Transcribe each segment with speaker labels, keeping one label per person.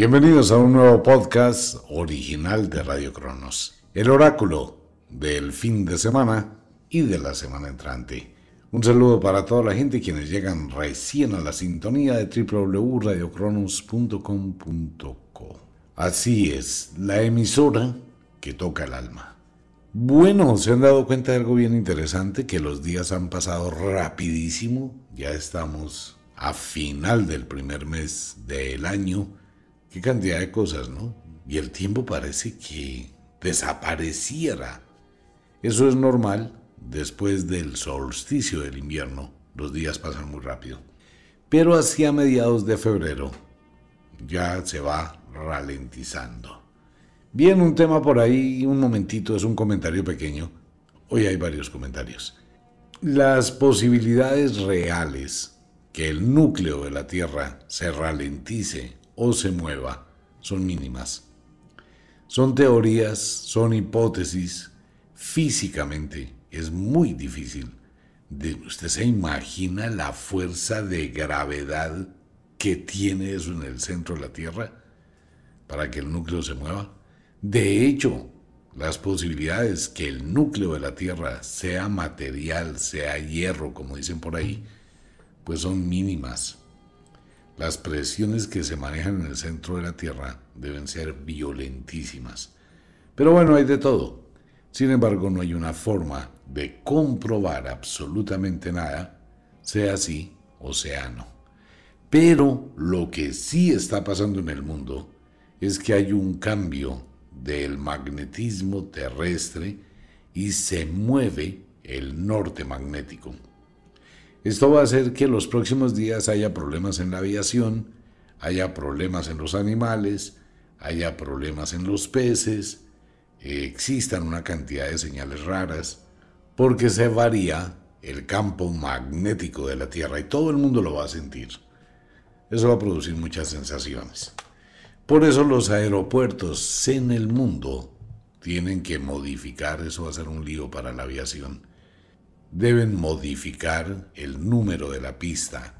Speaker 1: Bienvenidos a un nuevo podcast original de Radio Cronos, el oráculo del fin de semana y de la semana entrante. Un saludo para toda la gente quienes llegan recién a la sintonía de www.radiocronos.com.co. Así es, la emisora que toca el alma. Bueno, se han dado cuenta de algo bien interesante, que los días han pasado rapidísimo, ya estamos a final del primer mes del año Qué cantidad de cosas, ¿no? Y el tiempo parece que desapareciera. Eso es normal después del solsticio del invierno. Los días pasan muy rápido. Pero hacia mediados de febrero ya se va ralentizando. Bien, un tema por ahí, un momentito, es un comentario pequeño. Hoy hay varios comentarios. Las posibilidades reales que el núcleo de la Tierra se ralentice o se mueva, son mínimas. Son teorías, son hipótesis. Físicamente es muy difícil. usted se imagina la fuerza de gravedad que tiene eso en el centro de la Tierra para que el núcleo se mueva. De hecho, las posibilidades que el núcleo de la Tierra sea material, sea hierro, como dicen por ahí, pues son mínimas. Las presiones que se manejan en el centro de la Tierra deben ser violentísimas. Pero bueno, hay de todo. Sin embargo, no hay una forma de comprobar absolutamente nada, sea así o sea no. Pero lo que sí está pasando en el mundo es que hay un cambio del magnetismo terrestre y se mueve el norte magnético. Esto va a hacer que los próximos días haya problemas en la aviación, haya problemas en los animales, haya problemas en los peces, eh, existan una cantidad de señales raras, porque se varía el campo magnético de la Tierra y todo el mundo lo va a sentir. Eso va a producir muchas sensaciones. Por eso los aeropuertos en el mundo tienen que modificar, eso va a ser un lío para la aviación deben modificar el número de la pista.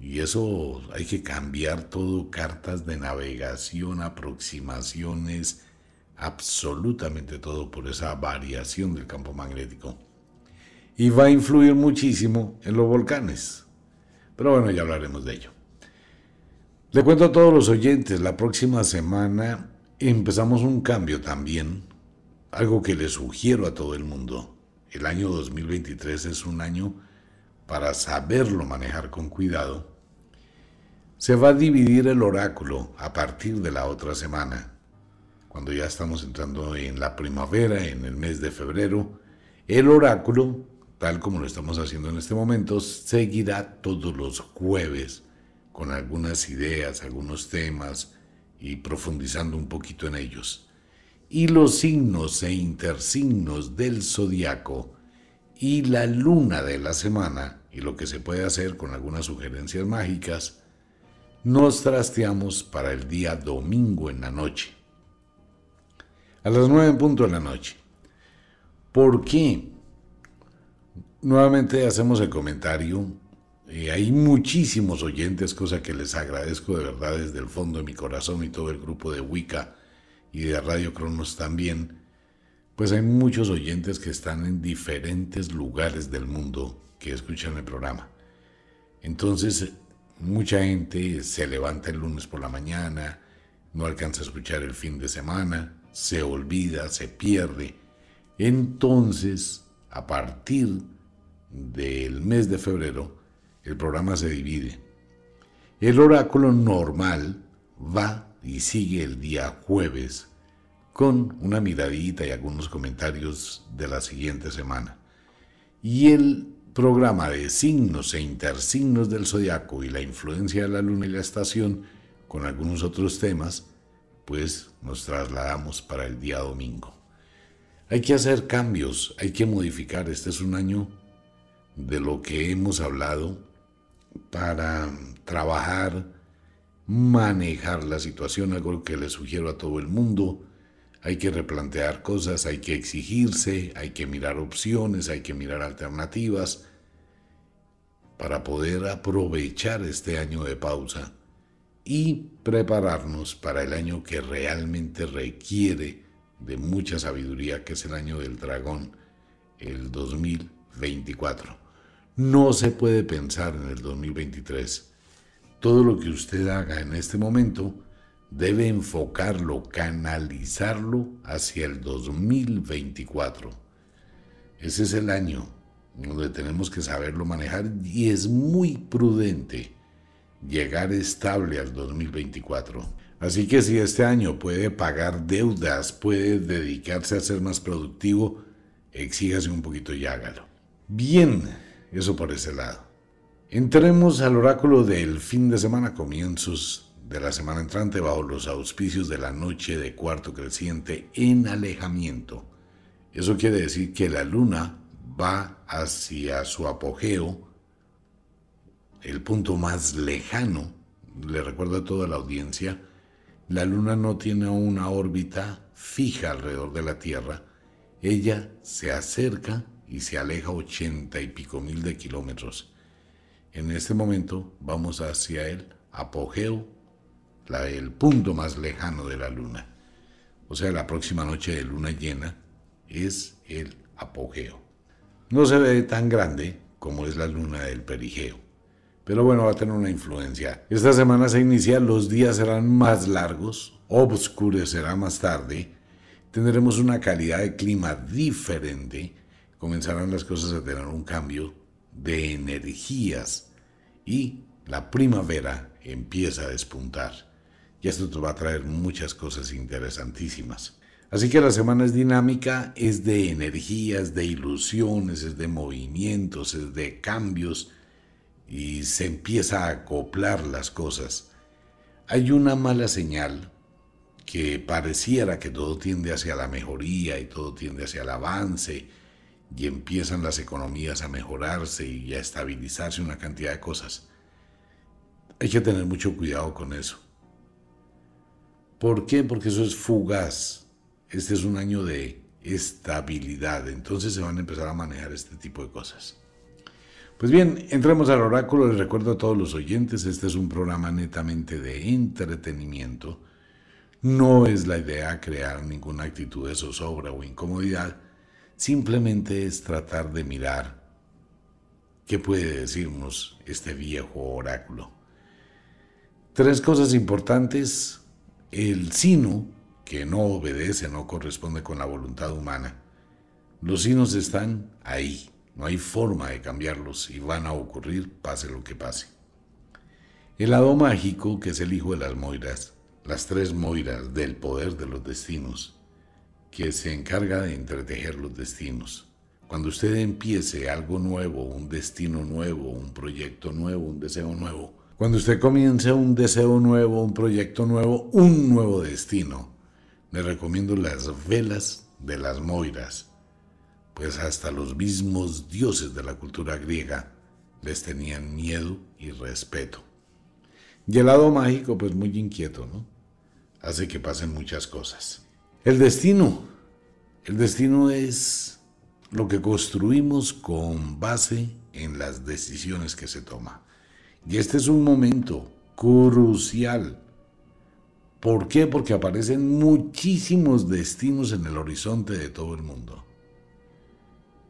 Speaker 1: Y eso hay que cambiar todo, cartas de navegación, aproximaciones, absolutamente todo por esa variación del campo magnético. Y va a influir muchísimo en los volcanes. Pero bueno, ya hablaremos de ello. Le cuento a todos los oyentes, la próxima semana empezamos un cambio también, algo que le sugiero a todo el mundo el año 2023 es un año para saberlo manejar con cuidado, se va a dividir el oráculo a partir de la otra semana, cuando ya estamos entrando en la primavera, en el mes de febrero, el oráculo, tal como lo estamos haciendo en este momento, seguirá todos los jueves con algunas ideas, algunos temas y profundizando un poquito en ellos y los signos e intersignos del zodiaco y la luna de la semana y lo que se puede hacer con algunas sugerencias mágicas, nos trasteamos para el día domingo en la noche. A las nueve en punto de la noche. ¿Por qué? Nuevamente hacemos el comentario. Eh, hay muchísimos oyentes, cosa que les agradezco de verdad desde el fondo de mi corazón y todo el grupo de Wicca y de Radio Cronos también, pues hay muchos oyentes que están en diferentes lugares del mundo que escuchan el programa. Entonces, mucha gente se levanta el lunes por la mañana, no alcanza a escuchar el fin de semana, se olvida, se pierde. Entonces, a partir del mes de febrero, el programa se divide. El oráculo normal va y sigue el día jueves con una miradita y algunos comentarios de la siguiente semana. Y el programa de signos e intersignos del zodiaco y la influencia de la luna y la estación con algunos otros temas, pues nos trasladamos para el día domingo. Hay que hacer cambios, hay que modificar. Este es un año de lo que hemos hablado para trabajar, manejar la situación, algo que le sugiero a todo el mundo hay que replantear cosas, hay que exigirse, hay que mirar opciones, hay que mirar alternativas para poder aprovechar este año de pausa y prepararnos para el año que realmente requiere de mucha sabiduría, que es el año del dragón, el 2024. No se puede pensar en el 2023. Todo lo que usted haga en este momento, debe enfocarlo, canalizarlo hacia el 2024. Ese es el año donde tenemos que saberlo manejar y es muy prudente llegar estable al 2024. Así que si este año puede pagar deudas, puede dedicarse a ser más productivo, exíjase un poquito y hágalo. Bien, eso por ese lado. Entremos al oráculo del fin de semana, comienzos de la semana entrante bajo los auspicios de la noche de cuarto creciente en alejamiento. Eso quiere decir que la luna va hacia su apogeo, el punto más lejano. Le recuerdo a toda la audiencia, la luna no tiene una órbita fija alrededor de la Tierra. Ella se acerca y se aleja ochenta y pico mil de kilómetros. En este momento vamos hacia el apogeo la, el punto más lejano de la luna. O sea, la próxima noche de luna llena es el apogeo. No se ve tan grande como es la luna del perigeo. Pero bueno, va a tener una influencia. Esta semana se inicia, los días serán más largos, oscurecerá más tarde, tendremos una calidad de clima diferente, comenzarán las cosas a tener un cambio de energías y la primavera empieza a despuntar y esto te va a traer muchas cosas interesantísimas. Así que la semana es dinámica, es de energías, de ilusiones, es de movimientos, es de cambios y se empieza a acoplar las cosas. Hay una mala señal que pareciera que todo tiende hacia la mejoría y todo tiende hacia el avance y empiezan las economías a mejorarse y a estabilizarse una cantidad de cosas. Hay que tener mucho cuidado con eso. ¿Por qué? Porque eso es fugaz. Este es un año de estabilidad. Entonces se van a empezar a manejar este tipo de cosas. Pues bien, entremos al oráculo. Les recuerdo a todos los oyentes, este es un programa netamente de entretenimiento. No es la idea crear ninguna actitud de zozobra o incomodidad. Simplemente es tratar de mirar qué puede decirnos este viejo oráculo. Tres cosas importantes el sino, que no obedece, no corresponde con la voluntad humana. Los sinos están ahí, no hay forma de cambiarlos y van a ocurrir pase lo que pase. El hado mágico, que es el hijo de las Moiras, las tres Moiras del poder de los destinos, que se encarga de entretejer los destinos. Cuando usted empiece algo nuevo, un destino nuevo, un proyecto nuevo, un deseo nuevo, cuando usted comience un deseo nuevo, un proyecto nuevo, un nuevo destino, le recomiendo las velas de las moiras, pues hasta los mismos dioses de la cultura griega les tenían miedo y respeto. Y el lado mágico, pues muy inquieto, ¿no? Hace que pasen muchas cosas. El destino. El destino es lo que construimos con base en las decisiones que se toman. Y este es un momento crucial. ¿Por qué? Porque aparecen muchísimos destinos en el horizonte de todo el mundo.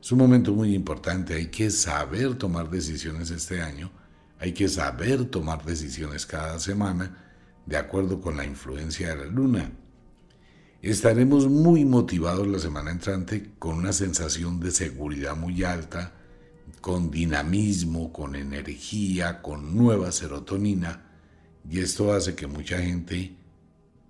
Speaker 1: Es un momento muy importante. Hay que saber tomar decisiones este año. Hay que saber tomar decisiones cada semana de acuerdo con la influencia de la luna. Estaremos muy motivados la semana entrante con una sensación de seguridad muy alta, con dinamismo, con energía, con nueva serotonina. Y esto hace que mucha gente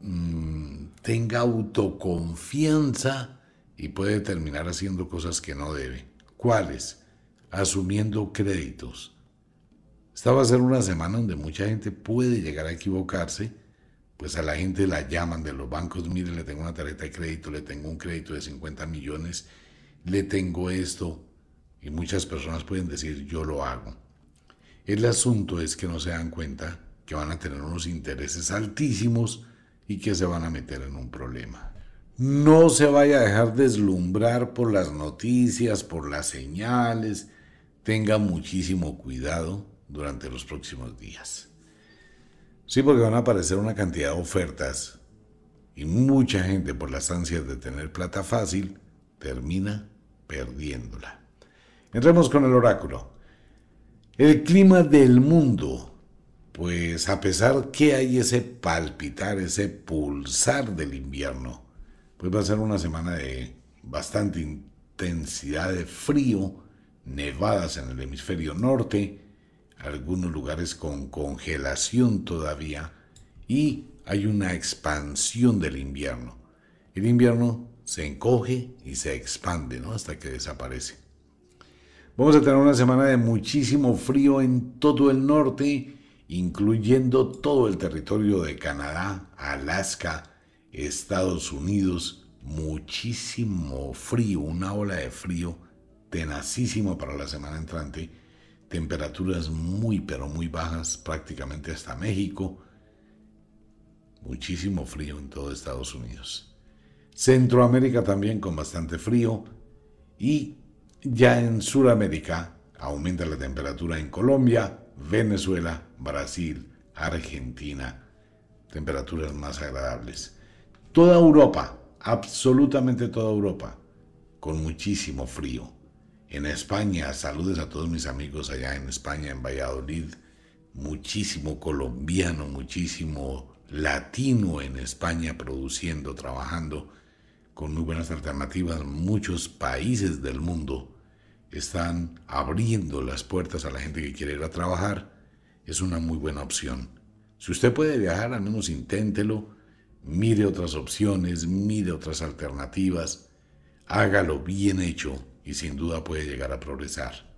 Speaker 1: mm, tenga autoconfianza y puede terminar haciendo cosas que no debe. ¿Cuáles? Asumiendo créditos. Esta va a ser una semana donde mucha gente puede llegar a equivocarse, pues a la gente la llaman de los bancos, miren, le tengo una tarjeta de crédito, le tengo un crédito de 50 millones, le tengo esto, y muchas personas pueden decir, yo lo hago. El asunto es que no se dan cuenta que van a tener unos intereses altísimos y que se van a meter en un problema. No se vaya a dejar deslumbrar por las noticias, por las señales. Tenga muchísimo cuidado durante los próximos días. Sí, porque van a aparecer una cantidad de ofertas y mucha gente por las ansias de tener plata fácil termina perdiéndola. Entremos con el oráculo. El clima del mundo, pues a pesar que hay ese palpitar, ese pulsar del invierno, pues va a ser una semana de bastante intensidad de frío, nevadas en el hemisferio norte, algunos lugares con congelación todavía y hay una expansión del invierno. El invierno se encoge y se expande, ¿no? Hasta que desaparece. Vamos a tener una semana de muchísimo frío en todo el norte, incluyendo todo el territorio de Canadá, Alaska, Estados Unidos. Muchísimo frío, una ola de frío tenacísimo para la semana entrante. Temperaturas muy pero muy bajas prácticamente hasta México. Muchísimo frío en todo Estados Unidos. Centroamérica también con bastante frío y ya en Sudamérica aumenta la temperatura en Colombia, Venezuela, Brasil, Argentina, temperaturas más agradables. Toda Europa, absolutamente toda Europa, con muchísimo frío. En España, saludos a todos mis amigos allá en España, en Valladolid, muchísimo colombiano, muchísimo latino en España produciendo, trabajando, con muy buenas alternativas, muchos países del mundo están abriendo las puertas a la gente que quiere ir a trabajar, es una muy buena opción. Si usted puede viajar, al menos inténtelo, mire otras opciones, mire otras alternativas, hágalo bien hecho y sin duda puede llegar a progresar.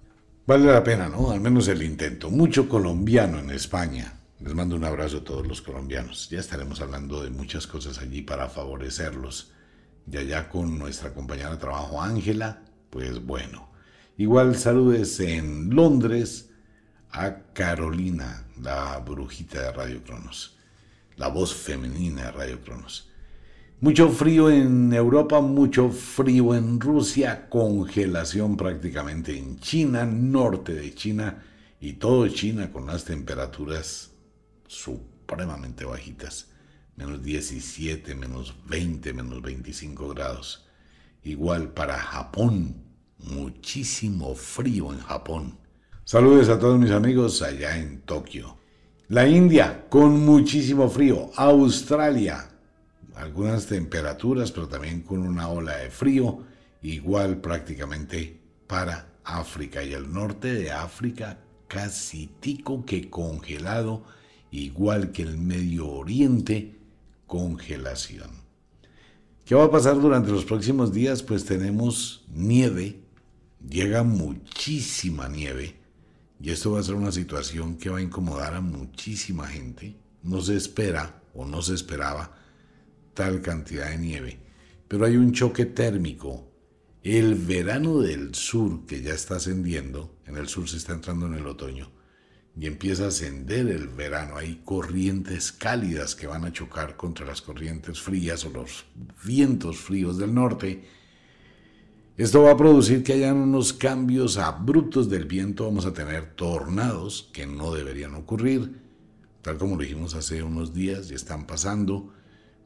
Speaker 1: Vale la pena, ¿no? Al menos el intento. Mucho colombiano en España. Les mando un abrazo a todos los colombianos. Ya estaremos hablando de muchas cosas allí para favorecerlos. Y allá con nuestra compañera de trabajo Ángela, pues bueno Igual saludes en Londres a Carolina, la brujita de Radio Cronos, la voz femenina de Radio Cronos. Mucho frío en Europa, mucho frío en Rusia, congelación prácticamente en China, norte de China y todo China con las temperaturas supremamente bajitas, menos 17, menos 20, menos 25 grados. Igual para Japón, muchísimo frío en Japón. Saludos a todos mis amigos allá en Tokio. La India con muchísimo frío. Australia, algunas temperaturas, pero también con una ola de frío, igual prácticamente para África y el norte de África casi tico que congelado, igual que el Medio Oriente, congelación. ¿Qué va a pasar durante los próximos días? Pues tenemos nieve Llega muchísima nieve y esto va a ser una situación que va a incomodar a muchísima gente. No se espera o no se esperaba tal cantidad de nieve. Pero hay un choque térmico. El verano del sur que ya está ascendiendo, en el sur se está entrando en el otoño, y empieza a ascender el verano. Hay corrientes cálidas que van a chocar contra las corrientes frías o los vientos fríos del norte esto va a producir que hayan unos cambios abruptos del viento, vamos a tener tornados que no deberían ocurrir, tal como lo dijimos hace unos días, y están pasando,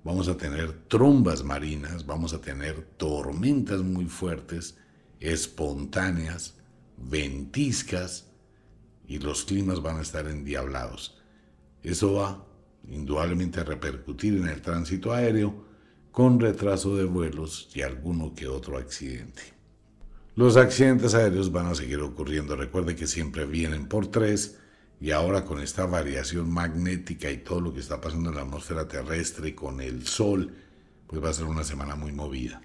Speaker 1: vamos a tener trombas marinas, vamos a tener tormentas muy fuertes, espontáneas, ventiscas, y los climas van a estar endiablados. Eso va indudablemente a repercutir en el tránsito aéreo, con retraso de vuelos y alguno que otro accidente. Los accidentes aéreos van a seguir ocurriendo, recuerde que siempre vienen por tres y ahora con esta variación magnética y todo lo que está pasando en la atmósfera terrestre con el sol, pues va a ser una semana muy movida.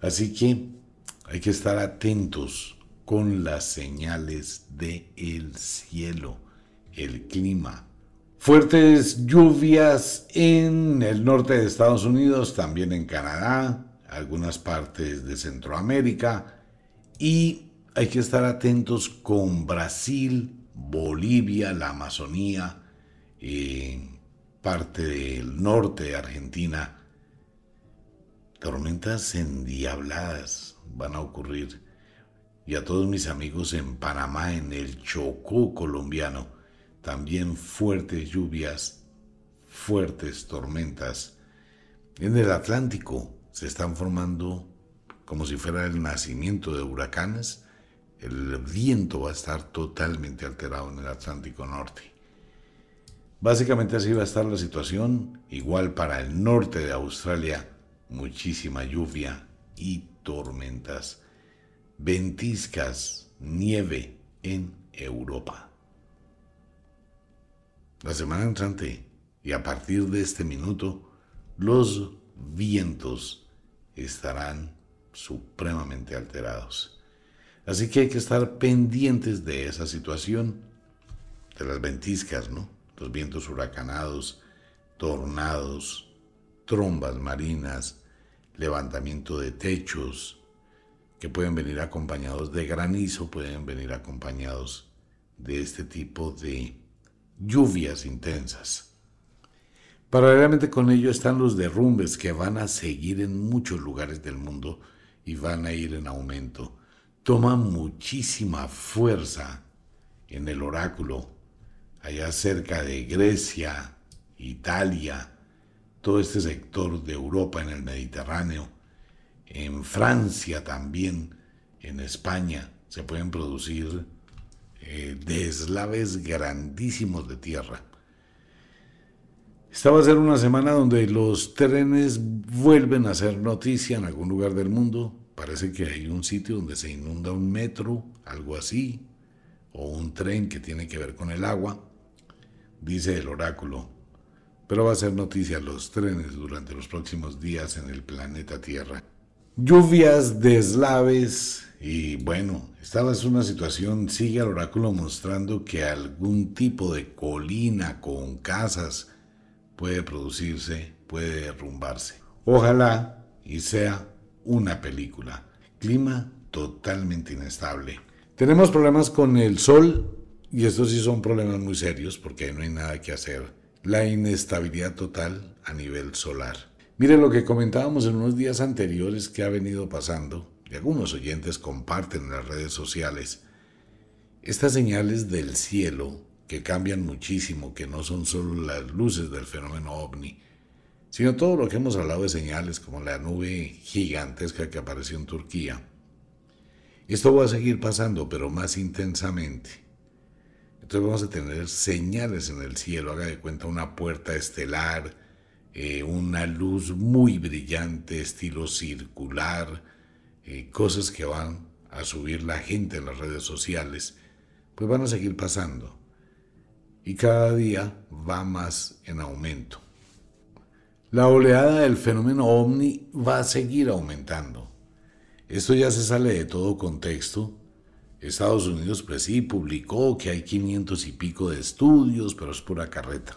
Speaker 1: Así que hay que estar atentos con las señales del el cielo, el clima, Fuertes lluvias en el norte de Estados Unidos, también en Canadá, algunas partes de Centroamérica y hay que estar atentos con Brasil, Bolivia, la Amazonía, parte del norte de Argentina. Tormentas endiabladas van a ocurrir. Y a todos mis amigos en Panamá, en el Chocó colombiano también fuertes lluvias, fuertes tormentas. En el Atlántico se están formando como si fuera el nacimiento de huracanes. El viento va a estar totalmente alterado en el Atlántico Norte. Básicamente así va a estar la situación, igual para el norte de Australia, muchísima lluvia y tormentas, ventiscas, nieve en Europa. La semana entrante y a partir de este minuto, los vientos estarán supremamente alterados. Así que hay que estar pendientes de esa situación, de las ventiscas, ¿no? Los vientos huracanados, tornados, trombas marinas, levantamiento de techos, que pueden venir acompañados de granizo, pueden venir acompañados de este tipo de lluvias intensas. Paralelamente con ello están los derrumbes que van a seguir en muchos lugares del mundo y van a ir en aumento. Toma muchísima fuerza en el oráculo, allá cerca de Grecia, Italia, todo este sector de Europa en el Mediterráneo, en Francia también, en España, se pueden producir eh, deslaves grandísimos de tierra. Esta va a ser una semana donde los trenes vuelven a ser noticia en algún lugar del mundo. Parece que hay un sitio donde se inunda un metro, algo así, o un tren que tiene que ver con el agua, dice el oráculo. Pero va a ser noticia los trenes durante los próximos días en el planeta Tierra. Lluvias deslaves. Y bueno, estaba es una situación, sigue el oráculo mostrando que algún tipo de colina con casas puede producirse, puede derrumbarse. Ojalá y sea una película. Clima totalmente inestable. Tenemos problemas con el sol y estos sí son problemas muy serios porque no hay nada que hacer. La inestabilidad total a nivel solar. Mire lo que comentábamos en unos días anteriores que ha venido pasando y algunos oyentes comparten en las redes sociales. Estas señales del cielo, que cambian muchísimo, que no son solo las luces del fenómeno ovni, sino todo lo que hemos hablado de señales como la nube gigantesca que apareció en Turquía. Esto va a seguir pasando, pero más intensamente. Entonces vamos a tener señales en el cielo, haga de cuenta una puerta estelar, eh, una luz muy brillante, estilo circular, cosas que van a subir la gente en las redes sociales, pues van a seguir pasando. Y cada día va más en aumento. La oleada del fenómeno ovni va a seguir aumentando. Esto ya se sale de todo contexto. Estados Unidos, pues sí, publicó que hay 500 y pico de estudios, pero es pura carreta,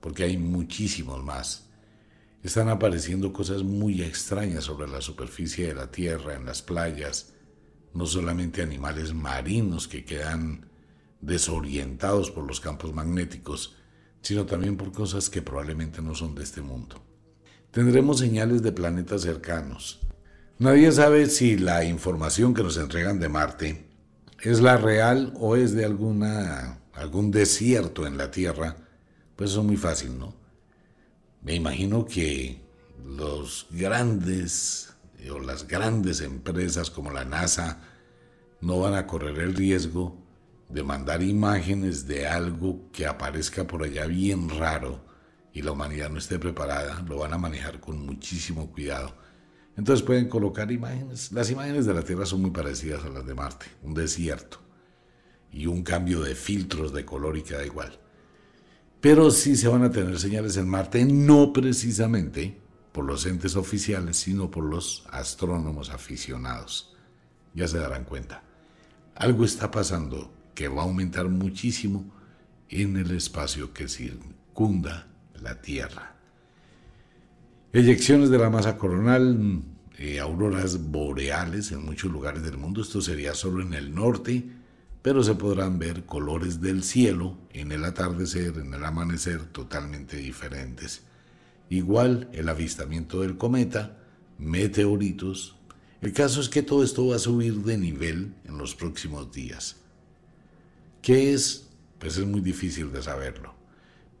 Speaker 1: porque hay muchísimos más. Están apareciendo cosas muy extrañas sobre la superficie de la Tierra, en las playas, no solamente animales marinos que quedan desorientados por los campos magnéticos, sino también por cosas que probablemente no son de este mundo. Tendremos señales de planetas cercanos. Nadie sabe si la información que nos entregan de Marte es la real o es de alguna, algún desierto en la Tierra. Pues eso es muy fácil, ¿no? Me imagino que los grandes eh, o las grandes empresas como la NASA no van a correr el riesgo de mandar imágenes de algo que aparezca por allá bien raro y la humanidad no esté preparada, lo van a manejar con muchísimo cuidado. Entonces pueden colocar imágenes. Las imágenes de la Tierra son muy parecidas a las de Marte, un desierto y un cambio de filtros de color y cada igual pero sí se van a tener señales en Marte, no precisamente por los entes oficiales, sino por los astrónomos aficionados. Ya se darán cuenta. Algo está pasando que va a aumentar muchísimo en el espacio que circunda la Tierra. Eyecciones de la masa coronal, eh, auroras boreales en muchos lugares del mundo, esto sería solo en el norte, pero se podrán ver colores del cielo en el atardecer, en el amanecer, totalmente diferentes. Igual el avistamiento del cometa, meteoritos. El caso es que todo esto va a subir de nivel en los próximos días. ¿Qué es? Pues es muy difícil de saberlo.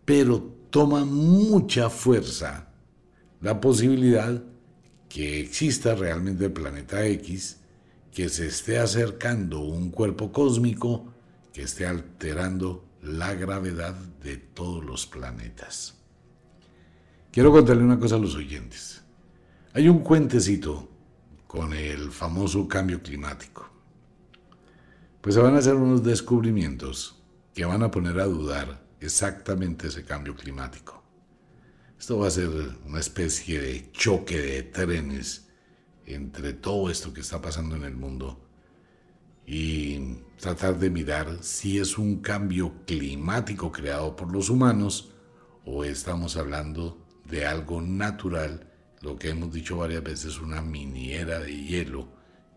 Speaker 1: Pero toma mucha fuerza la posibilidad que exista realmente el planeta X, que se esté acercando un cuerpo cósmico que esté alterando la gravedad de todos los planetas. Quiero contarle una cosa a los oyentes. Hay un cuentecito con el famoso cambio climático. Pues se van a hacer unos descubrimientos que van a poner a dudar exactamente ese cambio climático. Esto va a ser una especie de choque de trenes entre todo esto que está pasando en el mundo y tratar de mirar si es un cambio climático creado por los humanos o estamos hablando de algo natural, lo que hemos dicho varias veces, una miniera de hielo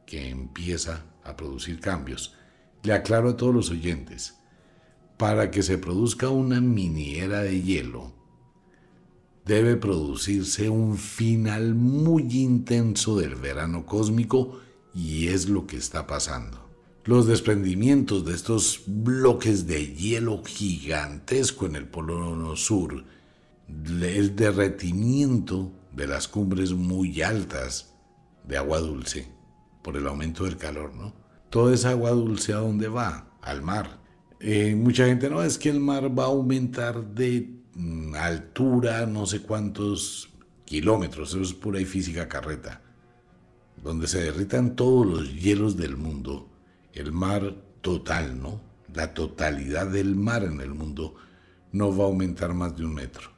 Speaker 1: que empieza a producir cambios. Le aclaro a todos los oyentes, para que se produzca una miniera de hielo, debe producirse un final muy intenso del verano cósmico y es lo que está pasando. Los desprendimientos de estos bloques de hielo gigantesco en el Polo Sur, el derretimiento de las cumbres muy altas de agua dulce por el aumento del calor, ¿no? Toda esa agua dulce a dónde va? Al mar. Eh, mucha gente no es que el mar va a aumentar de Mm, altura, no sé cuántos kilómetros, eso es pura y física carreta, donde se derritan todos los hielos del mundo, el mar total, ¿no? La totalidad del mar en el mundo no va a aumentar más de un metro.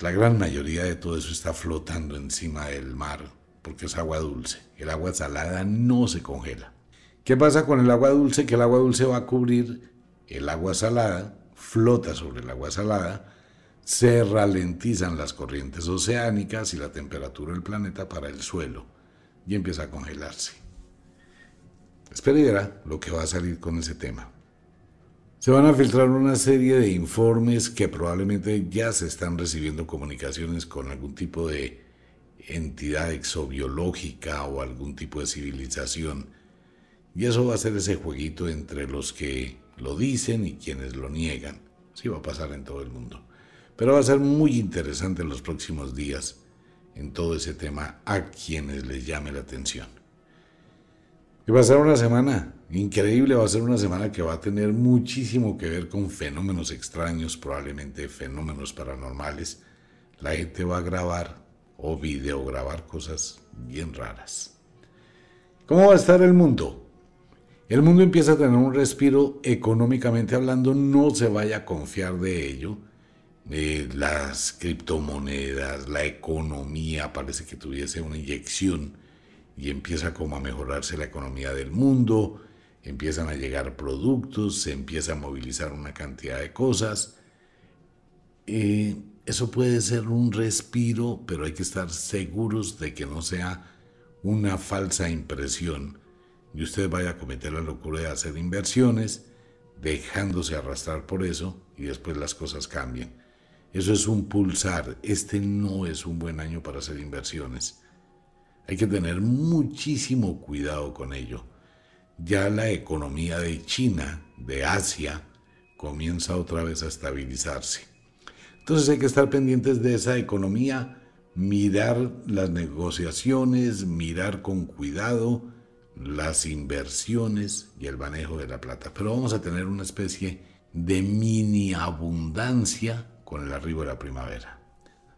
Speaker 1: La gran mayoría de todo eso está flotando encima del mar, porque es agua dulce. El agua salada no se congela. ¿Qué pasa con el agua dulce? Que el agua dulce va a cubrir el agua salada flota sobre el agua salada, se ralentizan las corrientes oceánicas y la temperatura del planeta para el suelo y empieza a congelarse. Espera lo que va a salir con ese tema. Se van a filtrar una serie de informes que probablemente ya se están recibiendo comunicaciones con algún tipo de entidad exobiológica o algún tipo de civilización. Y eso va a ser ese jueguito entre los que lo dicen y quienes lo niegan. Sí va a pasar en todo el mundo. Pero va a ser muy interesante en los próximos días en todo ese tema a quienes les llame la atención. Y va a ser una semana increíble, va a ser una semana que va a tener muchísimo que ver con fenómenos extraños, probablemente fenómenos paranormales. La gente va a grabar o videograbar cosas bien raras. ¿Cómo va a estar el mundo? el mundo empieza a tener un respiro económicamente hablando, no se vaya a confiar de ello. Eh, las criptomonedas, la economía, parece que tuviese una inyección y empieza como a mejorarse la economía del mundo, empiezan a llegar productos, se empieza a movilizar una cantidad de cosas. Eh, eso puede ser un respiro, pero hay que estar seguros de que no sea una falsa impresión y usted vaya a cometer la locura de hacer inversiones, dejándose arrastrar por eso y después las cosas cambian. Eso es un pulsar. Este no es un buen año para hacer inversiones. Hay que tener muchísimo cuidado con ello. Ya la economía de China, de Asia, comienza otra vez a estabilizarse. Entonces hay que estar pendientes de esa economía, mirar las negociaciones, mirar con cuidado las inversiones y el manejo de la plata. Pero vamos a tener una especie de mini abundancia con el arribo de la primavera.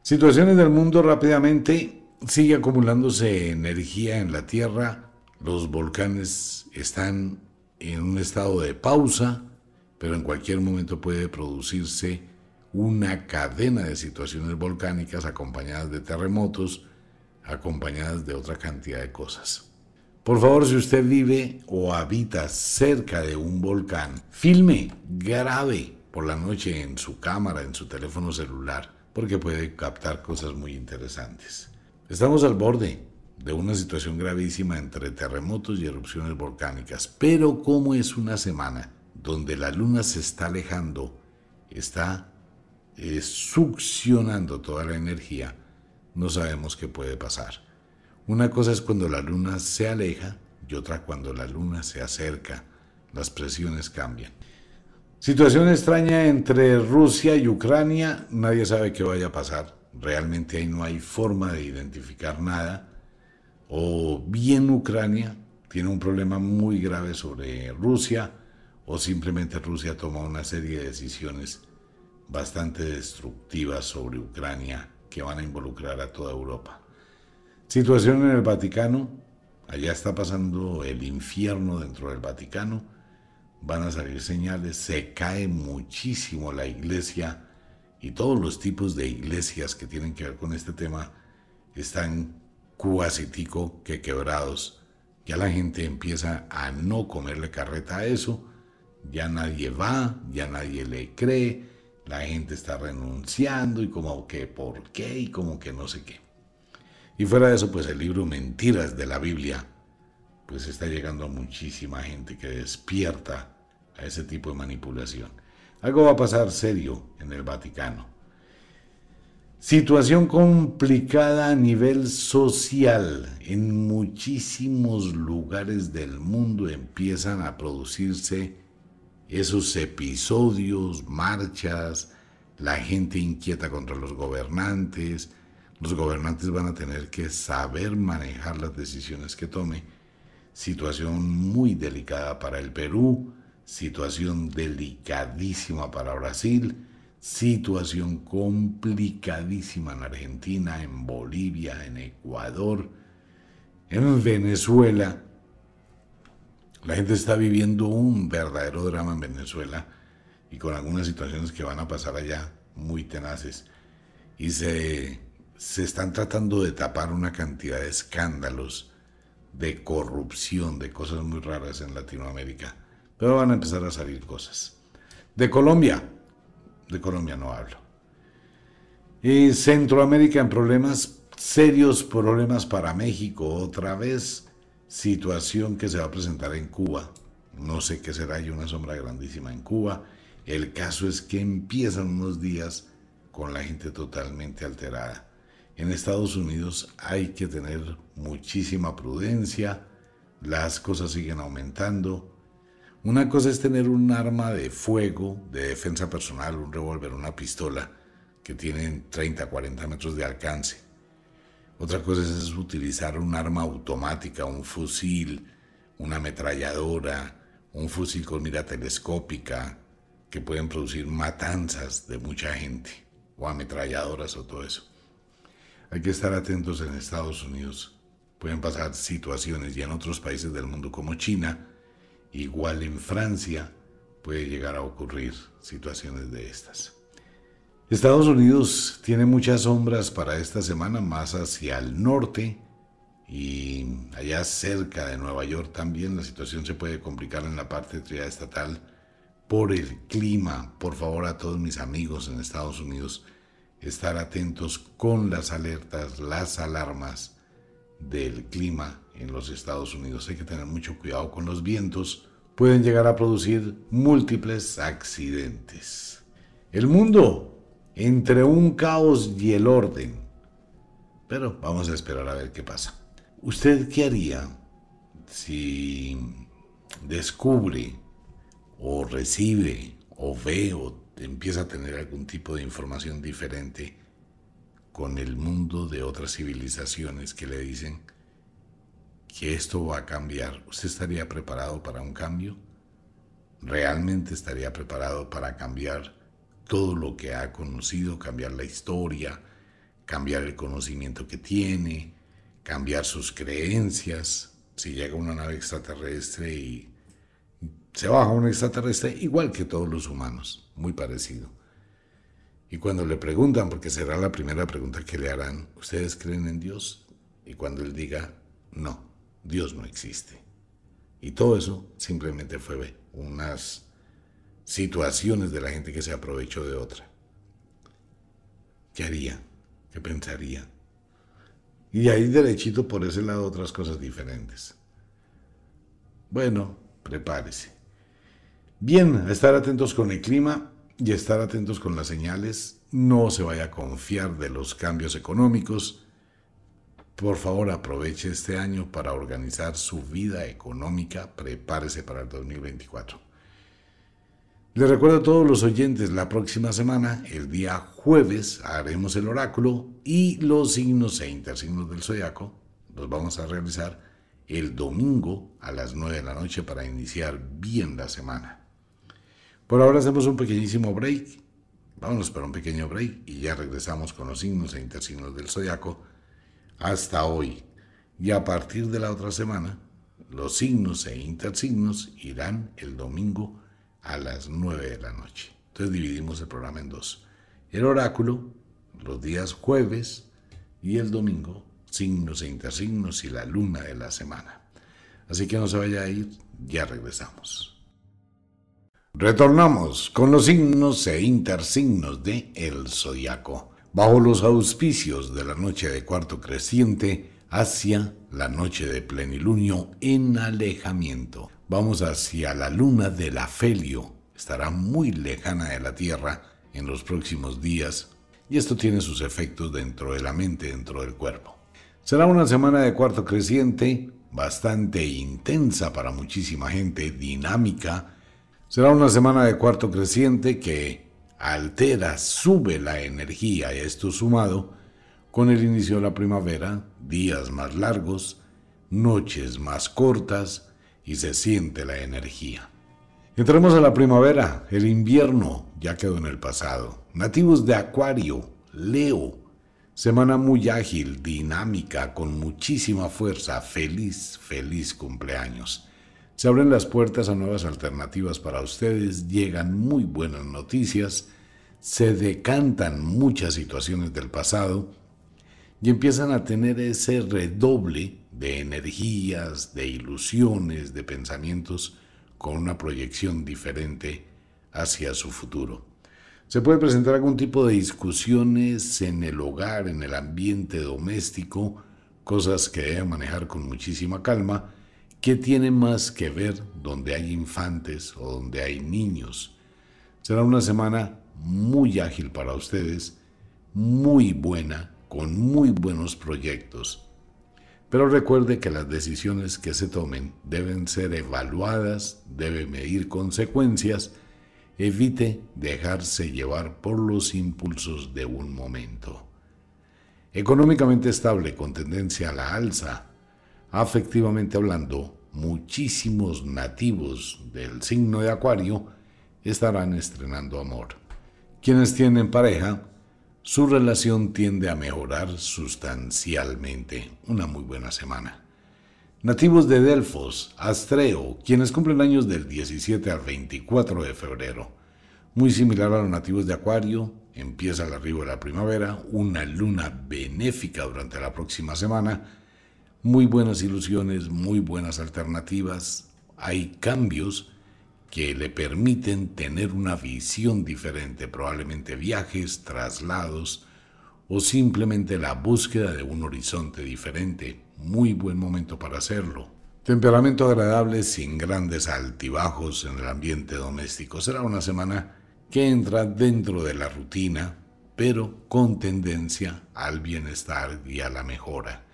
Speaker 1: Situaciones del mundo rápidamente. Sigue acumulándose energía en la Tierra. Los volcanes están en un estado de pausa, pero en cualquier momento puede producirse una cadena de situaciones volcánicas acompañadas de terremotos, acompañadas de otra cantidad de cosas. Por favor, si usted vive o habita cerca de un volcán, filme, grave por la noche en su cámara, en su teléfono celular, porque puede captar cosas muy interesantes. Estamos al borde de una situación gravísima entre terremotos y erupciones volcánicas, pero como es una semana donde la luna se está alejando, está eh, succionando toda la energía, no sabemos qué puede pasar. Una cosa es cuando la luna se aleja y otra cuando la luna se acerca. Las presiones cambian. Situación extraña entre Rusia y Ucrania. Nadie sabe qué vaya a pasar. Realmente ahí no hay forma de identificar nada. O bien Ucrania tiene un problema muy grave sobre Rusia o simplemente Rusia toma una serie de decisiones bastante destructivas sobre Ucrania que van a involucrar a toda Europa. Situación en el Vaticano. Allá está pasando el infierno dentro del Vaticano. Van a salir señales. Se cae muchísimo la iglesia y todos los tipos de iglesias que tienen que ver con este tema están cuasitico que quebrados. Ya la gente empieza a no comerle carreta a eso. Ya nadie va, ya nadie le cree. La gente está renunciando y como que por qué y como que no sé qué. Y fuera de eso, pues el libro Mentiras de la Biblia, pues está llegando a muchísima gente que despierta a ese tipo de manipulación. Algo va a pasar serio en el Vaticano. Situación complicada a nivel social. En muchísimos lugares del mundo empiezan a producirse esos episodios, marchas, la gente inquieta contra los gobernantes, los gobernantes van a tener que saber manejar las decisiones que tome. Situación muy delicada para el Perú, situación delicadísima para Brasil, situación complicadísima en Argentina, en Bolivia, en Ecuador, en Venezuela. La gente está viviendo un verdadero drama en Venezuela y con algunas situaciones que van a pasar allá muy tenaces. Y se se están tratando de tapar una cantidad de escándalos, de corrupción, de cosas muy raras en Latinoamérica. Pero van a empezar a salir cosas. De Colombia, de Colombia no hablo. Y Centroamérica en problemas, serios problemas para México, otra vez situación que se va a presentar en Cuba. No sé qué será, hay una sombra grandísima en Cuba. El caso es que empiezan unos días con la gente totalmente alterada. En Estados Unidos hay que tener muchísima prudencia, las cosas siguen aumentando. Una cosa es tener un arma de fuego, de defensa personal, un revólver, una pistola, que tienen 30, 40 metros de alcance. Otra cosa es utilizar un arma automática, un fusil, una ametralladora, un fusil con mira telescópica, que pueden producir matanzas de mucha gente, o ametralladoras o todo eso. Hay que estar atentos en Estados Unidos. Pueden pasar situaciones y en otros países del mundo como China, igual en Francia, puede llegar a ocurrir situaciones de estas. Estados Unidos tiene muchas sombras para esta semana, más hacia el norte y allá cerca de Nueva York también la situación se puede complicar en la parte triestatal estatal por el clima. Por favor a todos mis amigos en Estados Unidos, estar atentos con las alertas, las alarmas del clima en los Estados Unidos. Hay que tener mucho cuidado con los vientos. Pueden llegar a producir múltiples accidentes. El mundo entre un caos y el orden. Pero vamos a esperar a ver qué pasa. ¿Usted qué haría si descubre o recibe o ve o empieza a tener algún tipo de información diferente con el mundo de otras civilizaciones que le dicen que esto va a cambiar. ¿Usted estaría preparado para un cambio? ¿Realmente estaría preparado para cambiar todo lo que ha conocido, cambiar la historia, cambiar el conocimiento que tiene, cambiar sus creencias? Si llega una nave extraterrestre y se baja un extraterrestre igual que todos los humanos muy parecido. Y cuando le preguntan, porque será la primera pregunta que le harán, ¿ustedes creen en Dios? Y cuando él diga, no, Dios no existe. Y todo eso simplemente fue unas situaciones de la gente que se aprovechó de otra. ¿Qué haría? ¿Qué pensaría? Y ahí derechito por ese lado otras cosas diferentes. Bueno, prepárese. Bien, estar atentos con el clima y estar atentos con las señales. No se vaya a confiar de los cambios económicos. Por favor, aproveche este año para organizar su vida económica. Prepárese para el 2024. Les recuerdo a todos los oyentes, la próxima semana, el día jueves, haremos el oráculo y los signos e intersignos del zodiaco. Los vamos a realizar el domingo a las 9 de la noche para iniciar bien la semana. Por ahora hacemos un pequeñísimo break. Vámonos para un pequeño break y ya regresamos con los signos e intersignos del zodiaco hasta hoy. Y a partir de la otra semana, los signos e intersignos irán el domingo a las 9 de la noche. Entonces dividimos el programa en dos. El oráculo, los días jueves y el domingo, signos e intersignos y la luna de la semana. Así que no se vaya a ir, ya regresamos. Retornamos con los signos e intersignos de El Zodiaco, bajo los auspicios de la noche de cuarto creciente hacia la noche de plenilunio en alejamiento. Vamos hacia la luna del Afelio, estará muy lejana de la Tierra en los próximos días y esto tiene sus efectos dentro de la mente, dentro del cuerpo. Será una semana de cuarto creciente, bastante intensa para muchísima gente, dinámica, Será una semana de cuarto creciente que altera, sube la energía, esto sumado con el inicio de la primavera, días más largos, noches más cortas y se siente la energía. Entramos a la primavera, el invierno ya quedó en el pasado. Nativos de Acuario, Leo, semana muy ágil, dinámica, con muchísima fuerza, feliz, feliz cumpleaños. Se abren las puertas a nuevas alternativas para ustedes, llegan muy buenas noticias, se decantan muchas situaciones del pasado y empiezan a tener ese redoble de energías, de ilusiones, de pensamientos con una proyección diferente hacia su futuro. Se puede presentar algún tipo de discusiones en el hogar, en el ambiente doméstico, cosas que debe manejar con muchísima calma ¿Qué tiene más que ver donde hay infantes o donde hay niños? Será una semana muy ágil para ustedes, muy buena, con muy buenos proyectos. Pero recuerde que las decisiones que se tomen deben ser evaluadas, deben medir consecuencias, evite dejarse llevar por los impulsos de un momento. Económicamente estable con tendencia a la alza, afectivamente hablando, muchísimos nativos del signo de Acuario estarán estrenando amor. Quienes tienen pareja, su relación tiende a mejorar sustancialmente. Una muy buena semana. Nativos de Delfos, Astreo, quienes cumplen años del 17 al 24 de febrero. Muy similar a los nativos de Acuario, empieza el arribo de la primavera, una luna benéfica durante la próxima semana, muy buenas ilusiones, muy buenas alternativas. Hay cambios que le permiten tener una visión diferente, probablemente viajes, traslados o simplemente la búsqueda de un horizonte diferente. Muy buen momento para hacerlo. Temperamento agradable sin grandes altibajos en el ambiente doméstico. Será una semana que entra dentro de la rutina, pero con tendencia al bienestar y a la mejora.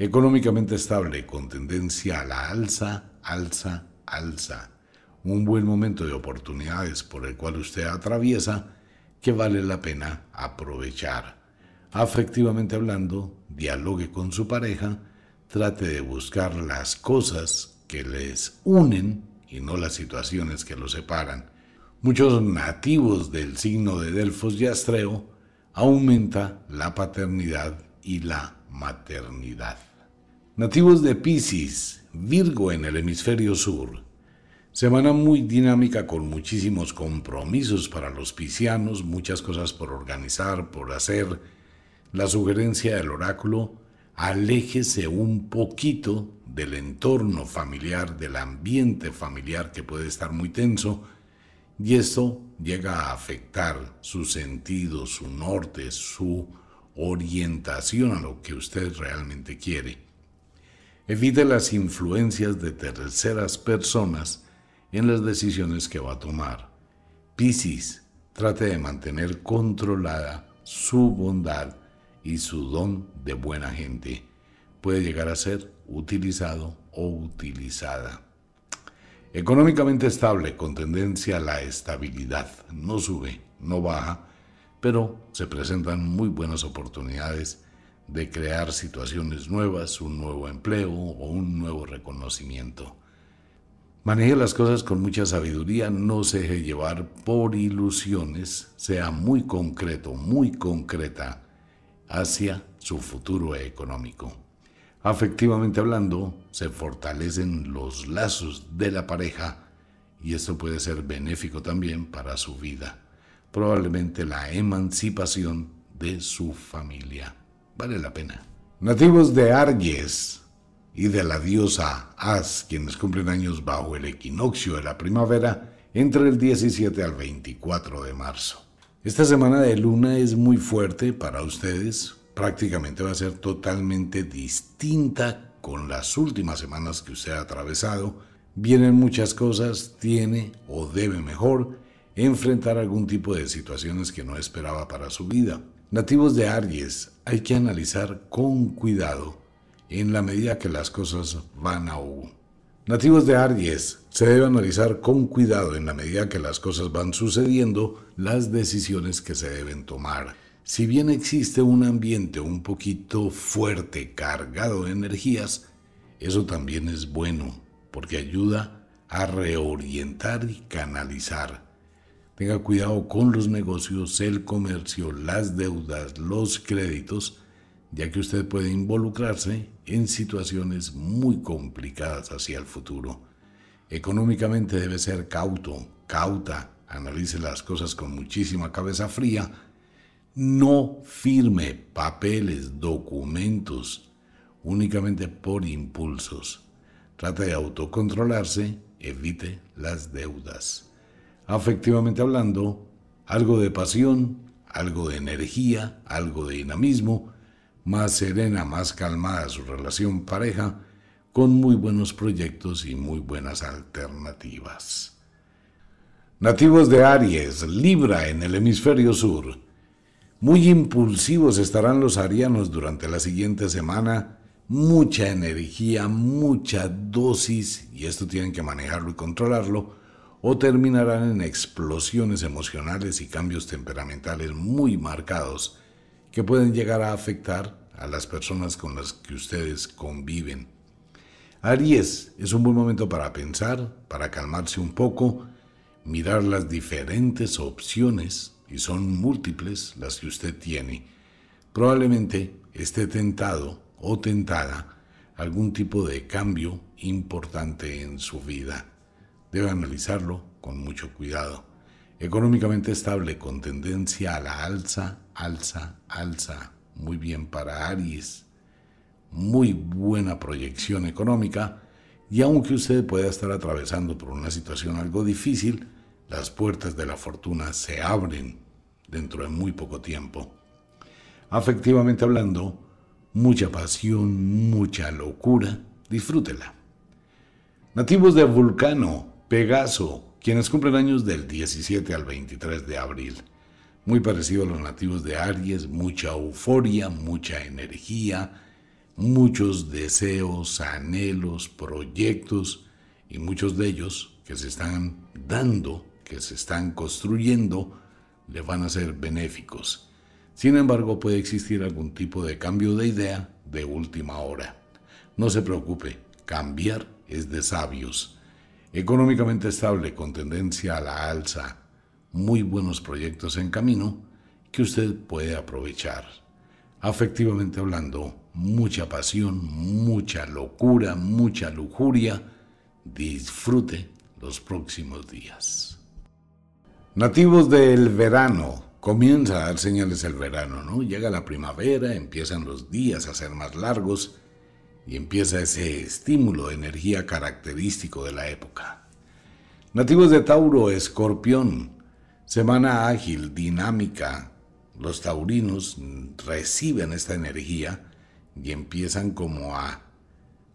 Speaker 1: Económicamente estable, con tendencia a la alza, alza, alza. Un buen momento de oportunidades por el cual usted atraviesa que vale la pena aprovechar. Afectivamente hablando, dialogue con su pareja, trate de buscar las cosas que les unen y no las situaciones que los separan. Muchos nativos del signo de Delfos y Astreo aumenta la paternidad y la maternidad. Nativos de Pisces, Virgo en el hemisferio sur. Semana muy dinámica con muchísimos compromisos para los piscianos, muchas cosas por organizar, por hacer. La sugerencia del oráculo, aléjese un poquito del entorno familiar, del ambiente familiar que puede estar muy tenso, y esto llega a afectar su sentido, su norte, su orientación a lo que usted realmente quiere. Evite las influencias de terceras personas en las decisiones que va a tomar. Piscis, trate de mantener controlada su bondad y su don de buena gente. Puede llegar a ser utilizado o utilizada. Económicamente estable, con tendencia a la estabilidad. No sube, no baja, pero se presentan muy buenas oportunidades de crear situaciones nuevas, un nuevo empleo o un nuevo reconocimiento. Maneje las cosas con mucha sabiduría, no se deje llevar por ilusiones, sea muy concreto, muy concreta hacia su futuro económico. Afectivamente hablando, se fortalecen los lazos de la pareja y esto puede ser benéfico también para su vida, probablemente la emancipación de su familia. Vale la pena. Nativos de Arges y de la diosa As, quienes cumplen años bajo el equinoccio de la primavera, entre el 17 al 24 de marzo. Esta semana de luna es muy fuerte para ustedes, prácticamente va a ser totalmente distinta con las últimas semanas que usted ha atravesado. Vienen muchas cosas, tiene o debe mejor enfrentar algún tipo de situaciones que no esperaba para su vida. Nativos de Aries, hay que analizar con cuidado en la medida que las cosas van a Nativos de Aries, se debe analizar con cuidado en la medida que las cosas van sucediendo las decisiones que se deben tomar. Si bien existe un ambiente un poquito fuerte, cargado de energías, eso también es bueno, porque ayuda a reorientar y canalizar. Tenga cuidado con los negocios, el comercio, las deudas, los créditos, ya que usted puede involucrarse en situaciones muy complicadas hacia el futuro. Económicamente debe ser cauto, cauta, analice las cosas con muchísima cabeza fría. No firme papeles, documentos, únicamente por impulsos. Trate de autocontrolarse, evite las deudas afectivamente hablando, algo de pasión, algo de energía, algo de dinamismo, más serena, más calmada su relación pareja, con muy buenos proyectos y muy buenas alternativas. Nativos de Aries, Libra en el hemisferio sur. Muy impulsivos estarán los arianos durante la siguiente semana, mucha energía, mucha dosis, y esto tienen que manejarlo y controlarlo, o terminarán en explosiones emocionales y cambios temperamentales muy marcados que pueden llegar a afectar a las personas con las que ustedes conviven. Aries, es un buen momento para pensar, para calmarse un poco, mirar las diferentes opciones, y son múltiples las que usted tiene. Probablemente esté tentado o tentada algún tipo de cambio importante en su vida. Debe analizarlo con mucho cuidado. Económicamente estable, con tendencia a la alza, alza, alza. Muy bien para Aries. Muy buena proyección económica. Y aunque usted pueda estar atravesando por una situación algo difícil, las puertas de la fortuna se abren dentro de muy poco tiempo. Afectivamente hablando, mucha pasión, mucha locura, disfrútela. Nativos de Vulcano, Pegaso, quienes cumplen años del 17 al 23 de abril. Muy parecido a los nativos de Aries, mucha euforia, mucha energía, muchos deseos, anhelos, proyectos y muchos de ellos que se están dando, que se están construyendo, le van a ser benéficos. Sin embargo, puede existir algún tipo de cambio de idea de última hora. No se preocupe, cambiar es de sabios económicamente estable con tendencia a la alza, muy buenos proyectos en camino que usted puede aprovechar. Afectivamente hablando, mucha pasión, mucha locura, mucha lujuria. Disfrute los próximos días. Nativos del verano. Comienza a dar señales el verano, ¿no? Llega la primavera, empiezan los días a ser más largos y empieza ese estímulo de energía característico de la época. Nativos de Tauro, Escorpión, semana ágil, dinámica. Los taurinos reciben esta energía y empiezan como a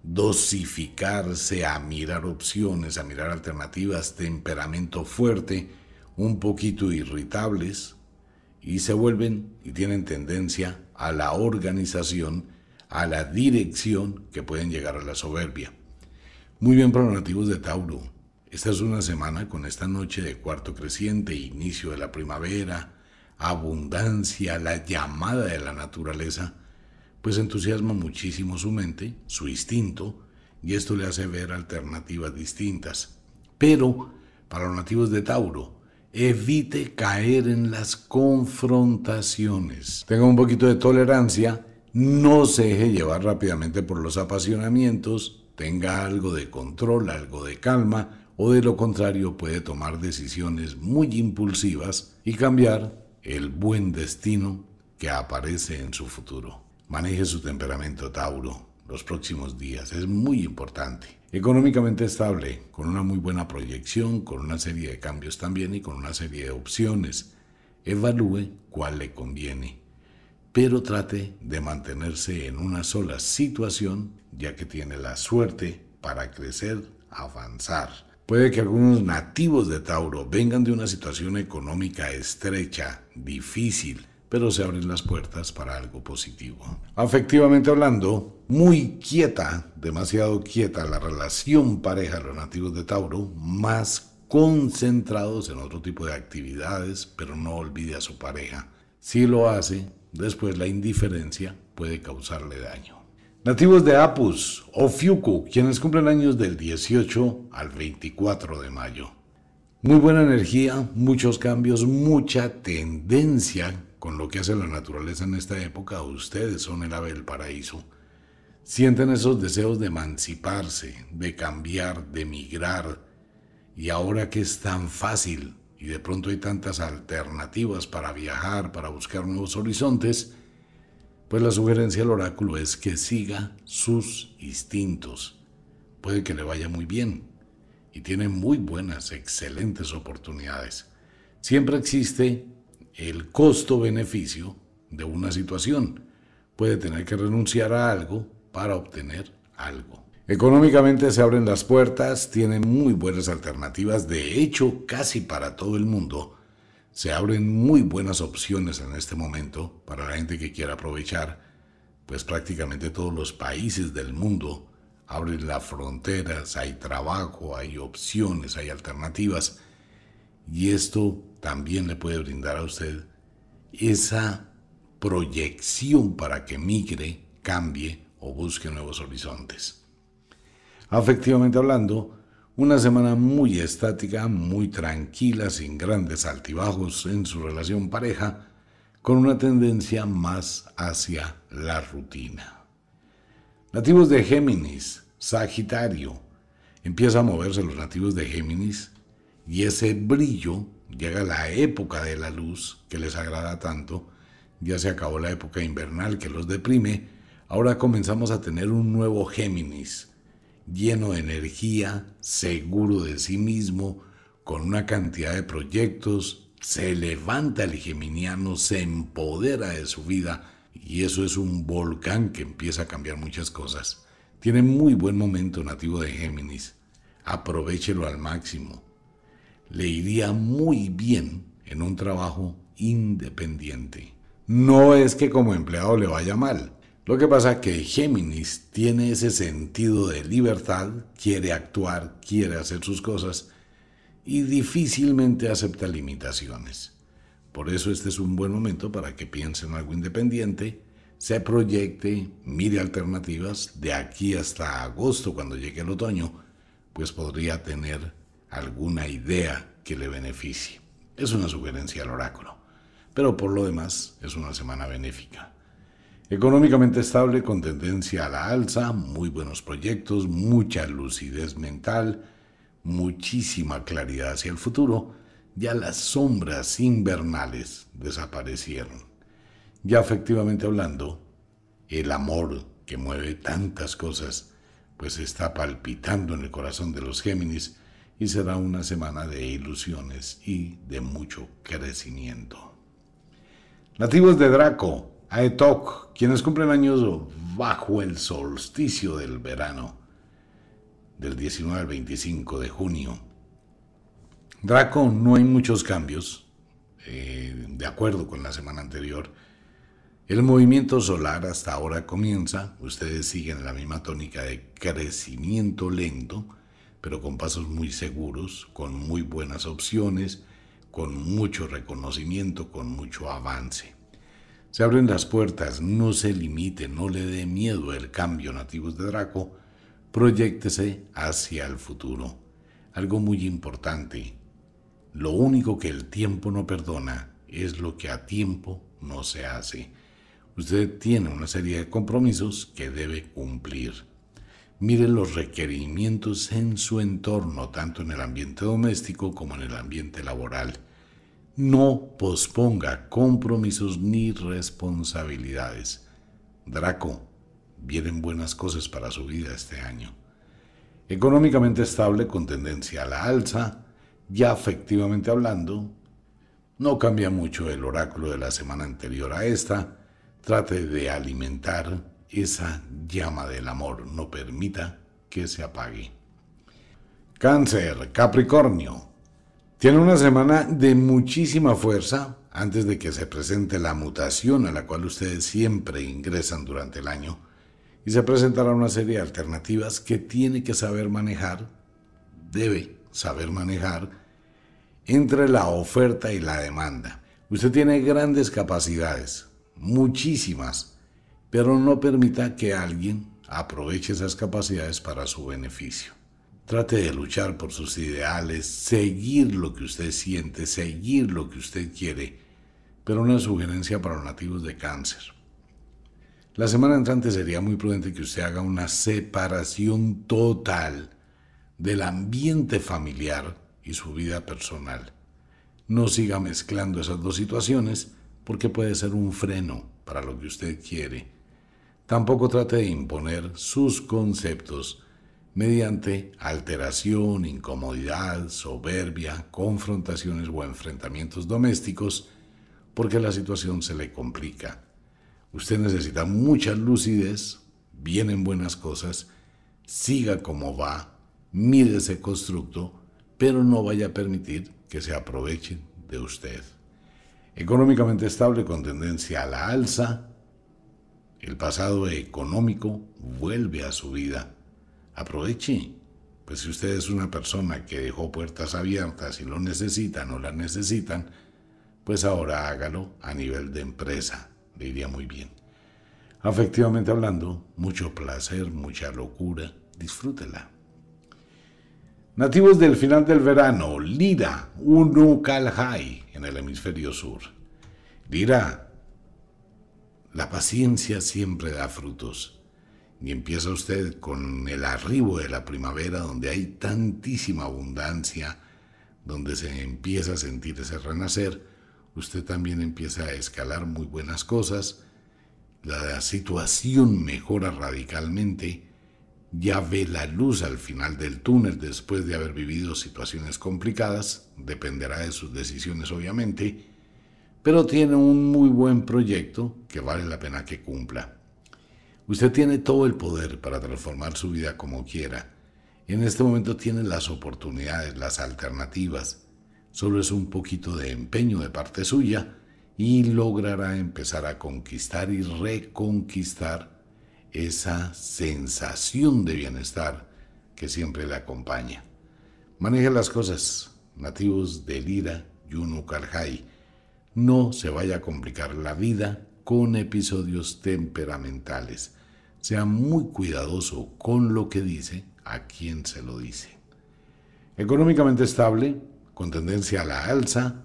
Speaker 1: dosificarse, a mirar opciones, a mirar alternativas, temperamento fuerte, un poquito irritables, y se vuelven y tienen tendencia a la organización a la dirección que pueden llegar a la soberbia. Muy bien para los nativos de Tauro. Esta es una semana con esta noche de cuarto creciente, inicio de la primavera, abundancia, la llamada de la naturaleza, pues entusiasma muchísimo su mente, su instinto, y esto le hace ver alternativas distintas. Pero, para los nativos de Tauro, evite caer en las confrontaciones. Tenga un poquito de tolerancia no se deje llevar rápidamente por los apasionamientos, tenga algo de control, algo de calma, o de lo contrario puede tomar decisiones muy impulsivas y cambiar el buen destino que aparece en su futuro. Maneje su temperamento, Tauro, los próximos días, es muy importante. Económicamente estable, con una muy buena proyección, con una serie de cambios también y con una serie de opciones. Evalúe cuál le conviene pero trate de mantenerse en una sola situación, ya que tiene la suerte para crecer, avanzar. Puede que algunos nativos de Tauro vengan de una situación económica estrecha, difícil, pero se abren las puertas para algo positivo. Afectivamente hablando, muy quieta, demasiado quieta la relación pareja de los nativos de Tauro, más concentrados en otro tipo de actividades, pero no olvide a su pareja. Si lo hace, Después la indiferencia puede causarle daño. Nativos de Apus o Fiuku, quienes cumplen años del 18 al 24 de mayo. Muy buena energía, muchos cambios, mucha tendencia con lo que hace la naturaleza en esta época. Ustedes son el ave del paraíso. Sienten esos deseos de emanciparse, de cambiar, de migrar. Y ahora que es tan fácil y de pronto hay tantas alternativas para viajar, para buscar nuevos horizontes, pues la sugerencia del oráculo es que siga sus instintos. Puede que le vaya muy bien y tiene muy buenas, excelentes oportunidades. Siempre existe el costo-beneficio de una situación. Puede tener que renunciar a algo para obtener algo. Económicamente se abren las puertas, tienen muy buenas alternativas, de hecho casi para todo el mundo. Se abren muy buenas opciones en este momento para la gente que quiera aprovechar, pues prácticamente todos los países del mundo abren las fronteras, hay trabajo, hay opciones, hay alternativas. Y esto también le puede brindar a usted esa proyección para que migre, cambie o busque nuevos horizontes afectivamente hablando, una semana muy estática, muy tranquila, sin grandes altibajos en su relación pareja, con una tendencia más hacia la rutina. Nativos de Géminis, Sagitario. Empieza a moverse los nativos de Géminis y ese brillo llega a la época de la luz que les agrada tanto. Ya se acabó la época invernal que los deprime. Ahora comenzamos a tener un nuevo Géminis lleno de energía, seguro de sí mismo, con una cantidad de proyectos, se levanta el geminiano, se empodera de su vida y eso es un volcán que empieza a cambiar muchas cosas. Tiene muy buen momento nativo de Géminis. Aprovechelo al máximo. Le iría muy bien en un trabajo independiente. No es que como empleado le vaya mal, lo que pasa es que Géminis tiene ese sentido de libertad, quiere actuar, quiere hacer sus cosas y difícilmente acepta limitaciones. Por eso este es un buen momento para que piense en algo independiente, se proyecte, mire alternativas de aquí hasta agosto cuando llegue el otoño, pues podría tener alguna idea que le beneficie. Es una sugerencia al oráculo, pero por lo demás es una semana benéfica. Económicamente estable, con tendencia a la alza, muy buenos proyectos, mucha lucidez mental, muchísima claridad hacia el futuro. Ya las sombras invernales desaparecieron. Ya efectivamente hablando, el amor que mueve tantas cosas, pues está palpitando en el corazón de los Géminis y será una semana de ilusiones y de mucho crecimiento. Nativos de Draco, Aetok, quienes cumplen años bajo el solsticio del verano, del 19 al 25 de junio. Draco, no hay muchos cambios, eh, de acuerdo con la semana anterior. El movimiento solar hasta ahora comienza, ustedes siguen la misma tónica de crecimiento lento, pero con pasos muy seguros, con muy buenas opciones, con mucho reconocimiento, con mucho avance. Se abren las puertas, no se limite, no le dé miedo el cambio nativos de Draco, proyectese hacia el futuro. Algo muy importante. Lo único que el tiempo no perdona es lo que a tiempo no se hace. Usted tiene una serie de compromisos que debe cumplir. Mire los requerimientos en su entorno, tanto en el ambiente doméstico como en el ambiente laboral no posponga compromisos ni responsabilidades. Draco, vienen buenas cosas para su vida este año. Económicamente estable con tendencia a la alza, ya efectivamente hablando, no cambia mucho el oráculo de la semana anterior a esta. Trate de alimentar esa llama del amor, no permita que se apague. Cáncer, Capricornio. Tiene una semana de muchísima fuerza antes de que se presente la mutación a la cual ustedes siempre ingresan durante el año y se presentará una serie de alternativas que tiene que saber manejar, debe saber manejar, entre la oferta y la demanda. Usted tiene grandes capacidades, muchísimas, pero no permita que alguien aproveche esas capacidades para su beneficio. Trate de luchar por sus ideales, seguir lo que usted siente, seguir lo que usted quiere. Pero una sugerencia para los nativos de cáncer. La semana entrante sería muy prudente que usted haga una separación total del ambiente familiar y su vida personal. No siga mezclando esas dos situaciones porque puede ser un freno para lo que usted quiere. Tampoco trate de imponer sus conceptos mediante alteración, incomodidad, soberbia, confrontaciones o enfrentamientos domésticos, porque la situación se le complica. Usted necesita mucha lucidez, vienen buenas cosas, siga como va, mire ese constructo, pero no vaya a permitir que se aprovechen de usted. Económicamente estable con tendencia a la alza, el pasado económico vuelve a su vida aproveche. Pues si usted es una persona que dejó puertas abiertas y lo necesitan o la necesitan, pues ahora hágalo a nivel de empresa. Le iría muy bien. Afectivamente hablando, mucho placer, mucha locura. Disfrútela. Nativos del final del verano, Lira, Unu en el hemisferio sur. Lira, la paciencia siempre da frutos. Y empieza usted con el arribo de la primavera, donde hay tantísima abundancia, donde se empieza a sentir ese renacer. Usted también empieza a escalar muy buenas cosas. La situación mejora radicalmente. Ya ve la luz al final del túnel después de haber vivido situaciones complicadas. Dependerá de sus decisiones, obviamente. Pero tiene un muy buen proyecto que vale la pena que cumpla. Usted tiene todo el poder para transformar su vida como quiera. En este momento tiene las oportunidades, las alternativas. Solo es un poquito de empeño de parte suya y logrará empezar a conquistar y reconquistar esa sensación de bienestar que siempre le acompaña. Maneje las cosas, nativos de Lira, Yunu Karjai. No se vaya a complicar la vida con episodios temperamentales. Sea muy cuidadoso con lo que dice, a quien se lo dice. Económicamente estable, con tendencia a la alza.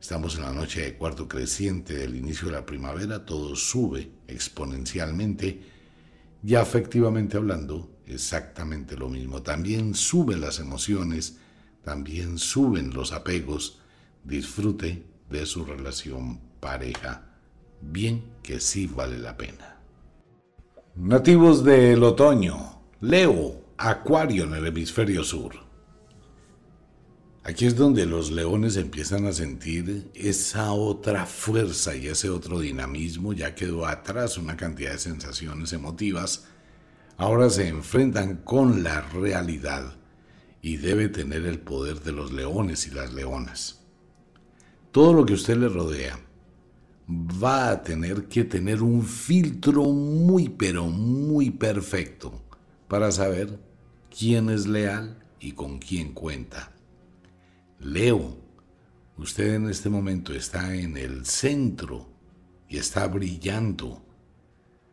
Speaker 1: Estamos en la noche de cuarto creciente del inicio de la primavera, todo sube exponencialmente y afectivamente hablando, exactamente lo mismo. También suben las emociones, también suben los apegos. Disfrute de su relación pareja bien que sí vale la pena. Nativos del otoño, Leo, Acuario en el hemisferio sur. Aquí es donde los leones empiezan a sentir esa otra fuerza y ese otro dinamismo, ya quedó atrás una cantidad de sensaciones emotivas, ahora se enfrentan con la realidad y debe tener el poder de los leones y las leonas. Todo lo que usted le rodea, va a tener que tener un filtro muy, pero muy perfecto para saber quién es leal y con quién cuenta. Leo, usted en este momento está en el centro y está brillando,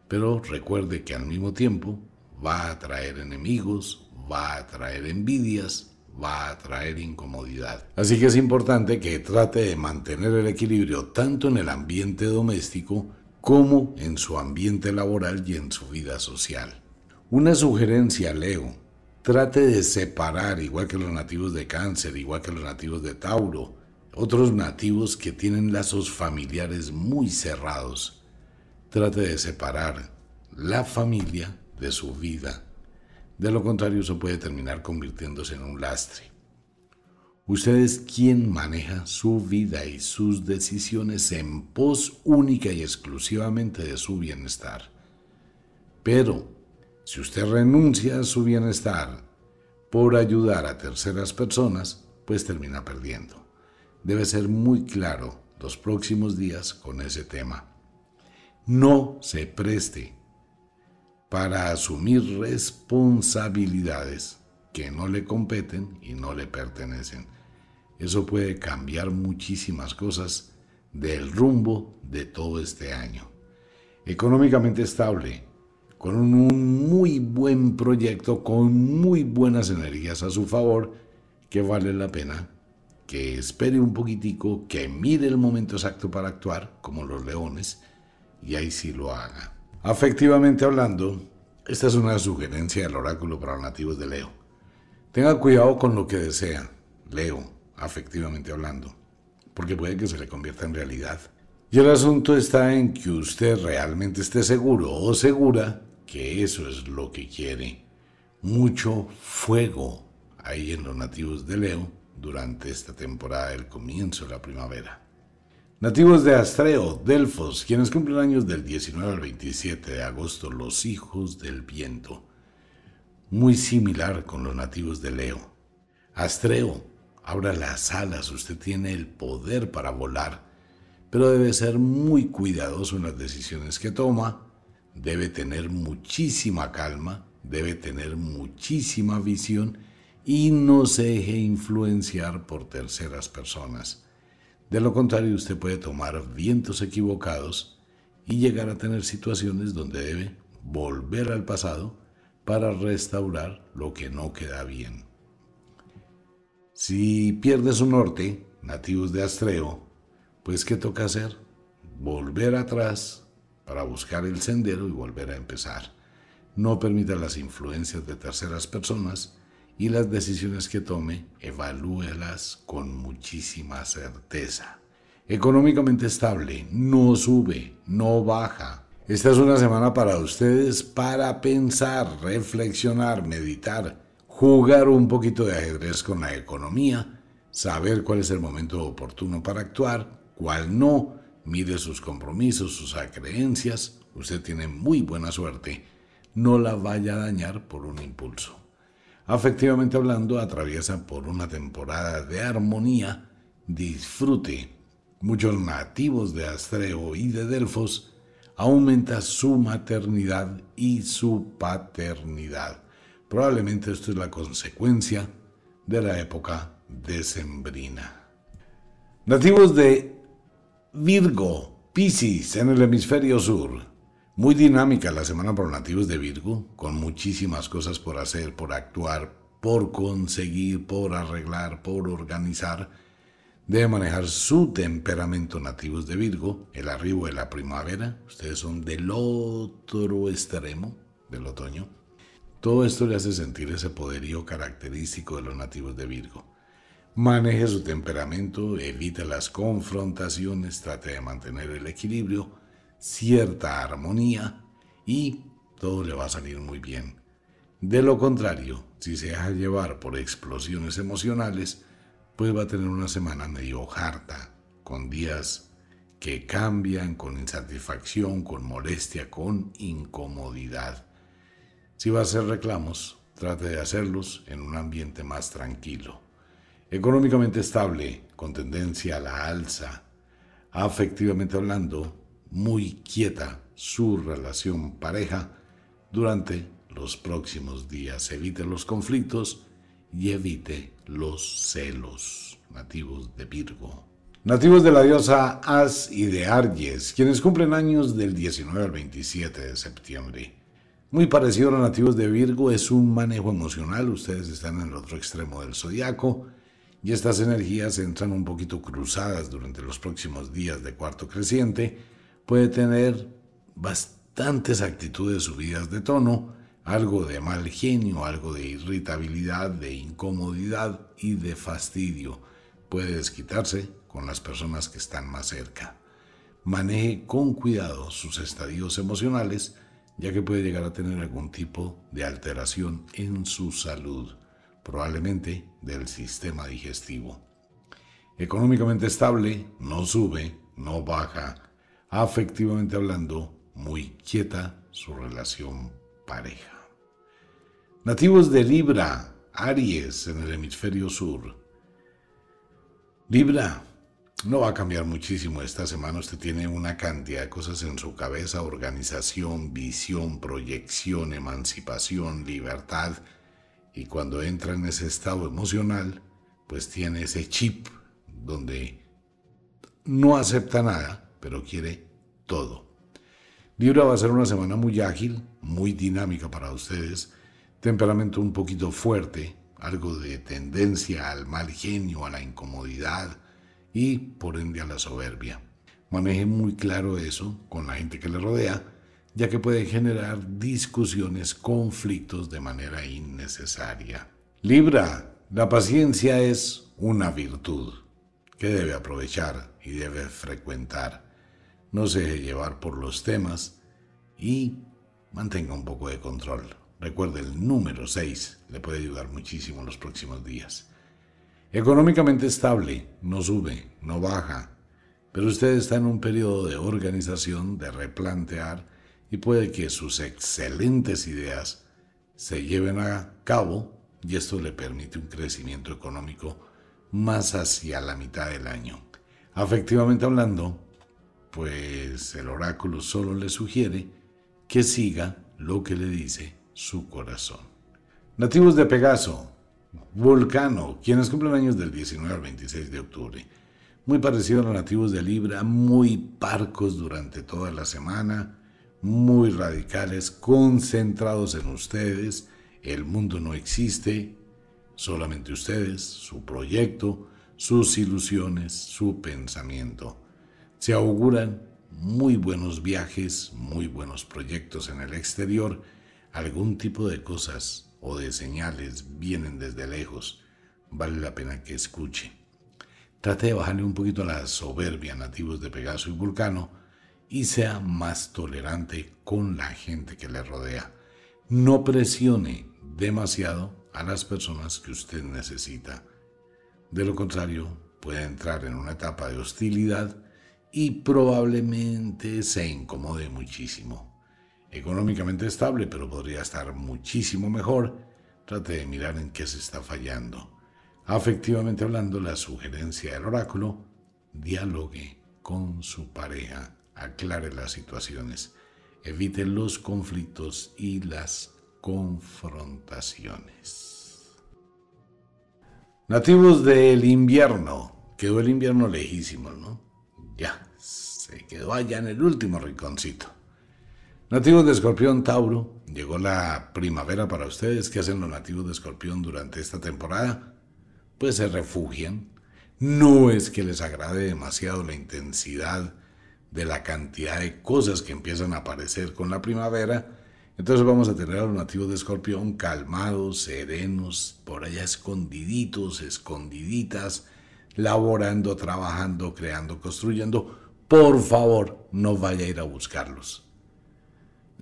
Speaker 1: pero recuerde que al mismo tiempo va a traer enemigos, va a traer envidias, va a traer incomodidad. Así que es importante que trate de mantener el equilibrio tanto en el ambiente doméstico como en su ambiente laboral y en su vida social. Una sugerencia, Leo, trate de separar, igual que los nativos de cáncer, igual que los nativos de Tauro, otros nativos que tienen lazos familiares muy cerrados. Trate de separar la familia de su vida de lo contrario, eso puede terminar convirtiéndose en un lastre. Usted es quien maneja su vida y sus decisiones en pos única y exclusivamente de su bienestar. Pero, si usted renuncia a su bienestar por ayudar a terceras personas, pues termina perdiendo. Debe ser muy claro los próximos días con ese tema. No se preste para asumir responsabilidades que no le competen y no le pertenecen. Eso puede cambiar muchísimas cosas del rumbo de todo este año. Económicamente estable, con un muy buen proyecto, con muy buenas energías a su favor, que vale la pena que espere un poquitico, que mire el momento exacto para actuar, como los leones, y ahí sí lo haga. Afectivamente hablando, esta es una sugerencia del oráculo para los nativos de Leo. Tenga cuidado con lo que desea, Leo, afectivamente hablando, porque puede que se le convierta en realidad. Y el asunto está en que usted realmente esté seguro o segura que eso es lo que quiere. Mucho fuego ahí en los nativos de Leo durante esta temporada del comienzo de la primavera. Nativos de Astreo, Delfos, quienes cumplen años del 19 al 27 de agosto, los hijos del viento. Muy similar con los nativos de Leo. Astreo, abra las alas, usted tiene el poder para volar, pero debe ser muy cuidadoso en las decisiones que toma, debe tener muchísima calma, debe tener muchísima visión y no se deje influenciar por terceras personas. De lo contrario, usted puede tomar vientos equivocados y llegar a tener situaciones donde debe volver al pasado para restaurar lo que no queda bien. Si pierde su norte, nativos de Astreo, pues ¿qué toca hacer? Volver atrás para buscar el sendero y volver a empezar. No permita las influencias de terceras personas y las decisiones que tome, evalúelas con muchísima certeza. Económicamente estable, no sube, no baja. Esta es una semana para ustedes para pensar, reflexionar, meditar, jugar un poquito de ajedrez con la economía, saber cuál es el momento oportuno para actuar, cuál no, mide sus compromisos, sus creencias. Usted tiene muy buena suerte. No la vaya a dañar por un impulso afectivamente hablando, atraviesa por una temporada de armonía, disfrute. Muchos nativos de Astreo y de Delfos aumenta su maternidad y su paternidad. Probablemente esto es la consecuencia de la época decembrina. Nativos de Virgo, Pisces en el hemisferio sur, muy dinámica la semana por nativos de Virgo, con muchísimas cosas por hacer, por actuar, por conseguir, por arreglar, por organizar. Debe manejar su temperamento nativos de Virgo, el arribo de la primavera, ustedes son del otro extremo del otoño. Todo esto le hace sentir ese poderío característico de los nativos de Virgo. Maneje su temperamento, evite las confrontaciones, trate de mantener el equilibrio cierta armonía y todo le va a salir muy bien. De lo contrario, si se deja llevar por explosiones emocionales, pues va a tener una semana medio harta, con días que cambian, con insatisfacción, con molestia, con incomodidad. Si va a hacer reclamos, trate de hacerlos en un ambiente más tranquilo. Económicamente estable, con tendencia a la alza. Afectivamente hablando, muy quieta su relación pareja durante los próximos días. Evite los conflictos y evite los celos nativos de Virgo. Nativos de la diosa As y de Aries, quienes cumplen años del 19 al 27 de septiembre. Muy parecido a los nativos de Virgo, es un manejo emocional. Ustedes están en el otro extremo del zodiaco y estas energías entran un poquito cruzadas durante los próximos días de cuarto creciente puede tener bastantes actitudes subidas de tono, algo de mal genio, algo de irritabilidad, de incomodidad y de fastidio. Puede desquitarse con las personas que están más cerca. Maneje con cuidado sus estadios emocionales, ya que puede llegar a tener algún tipo de alteración en su salud, probablemente del sistema digestivo. Económicamente estable, no sube, no baja, afectivamente hablando, muy quieta su relación pareja. Nativos de Libra, Aries en el hemisferio sur. Libra, no va a cambiar muchísimo esta semana. Usted tiene una cantidad de cosas en su cabeza, organización, visión, proyección, emancipación, libertad. Y cuando entra en ese estado emocional, pues tiene ese chip donde no acepta nada pero quiere todo. Libra va a ser una semana muy ágil, muy dinámica para ustedes, temperamento un poquito fuerte, algo de tendencia al mal genio, a la incomodidad y por ende a la soberbia. Maneje muy claro eso con la gente que le rodea, ya que puede generar discusiones, conflictos de manera innecesaria. Libra, la paciencia es una virtud que debe aprovechar y debe frecuentar no se llevar por los temas y mantenga un poco de control. Recuerde, el número 6 le puede ayudar muchísimo los próximos días. Económicamente estable, no sube, no baja, pero usted está en un periodo de organización, de replantear y puede que sus excelentes ideas se lleven a cabo y esto le permite un crecimiento económico más hacia la mitad del año. Afectivamente hablando, pues el oráculo solo le sugiere que siga lo que le dice su corazón. Nativos de Pegaso, Volcano, quienes cumplen años del 19 al 26 de octubre. Muy parecidos a los nativos de Libra, muy parcos durante toda la semana, muy radicales, concentrados en ustedes. El mundo no existe, solamente ustedes, su proyecto, sus ilusiones, su pensamiento. Se auguran muy buenos viajes, muy buenos proyectos en el exterior, algún tipo de cosas o de señales vienen desde lejos, vale la pena que escuche. Trate de bajarle un poquito la soberbia nativos de Pegaso y Vulcano y sea más tolerante con la gente que le rodea. No presione demasiado a las personas que usted necesita. De lo contrario, puede entrar en una etapa de hostilidad y probablemente se incomode muchísimo. Económicamente estable, pero podría estar muchísimo mejor. Trate de mirar en qué se está fallando. Afectivamente hablando, la sugerencia del oráculo, dialogue con su pareja, aclare las situaciones, evite los conflictos y las confrontaciones. Nativos del invierno. Quedó el invierno lejísimo, ¿no? Ya se quedó allá en el último rinconcito. Nativos de Escorpión Tauro, llegó la primavera para ustedes. ¿Qué hacen los nativos de Escorpión durante esta temporada? Pues se refugian. No es que les agrade demasiado la intensidad de la cantidad de cosas que empiezan a aparecer con la primavera. Entonces vamos a tener a los nativos de Escorpión calmados, serenos, por allá escondiditos, escondiditas, laborando, trabajando, creando, construyendo por favor, no vaya a ir a buscarlos.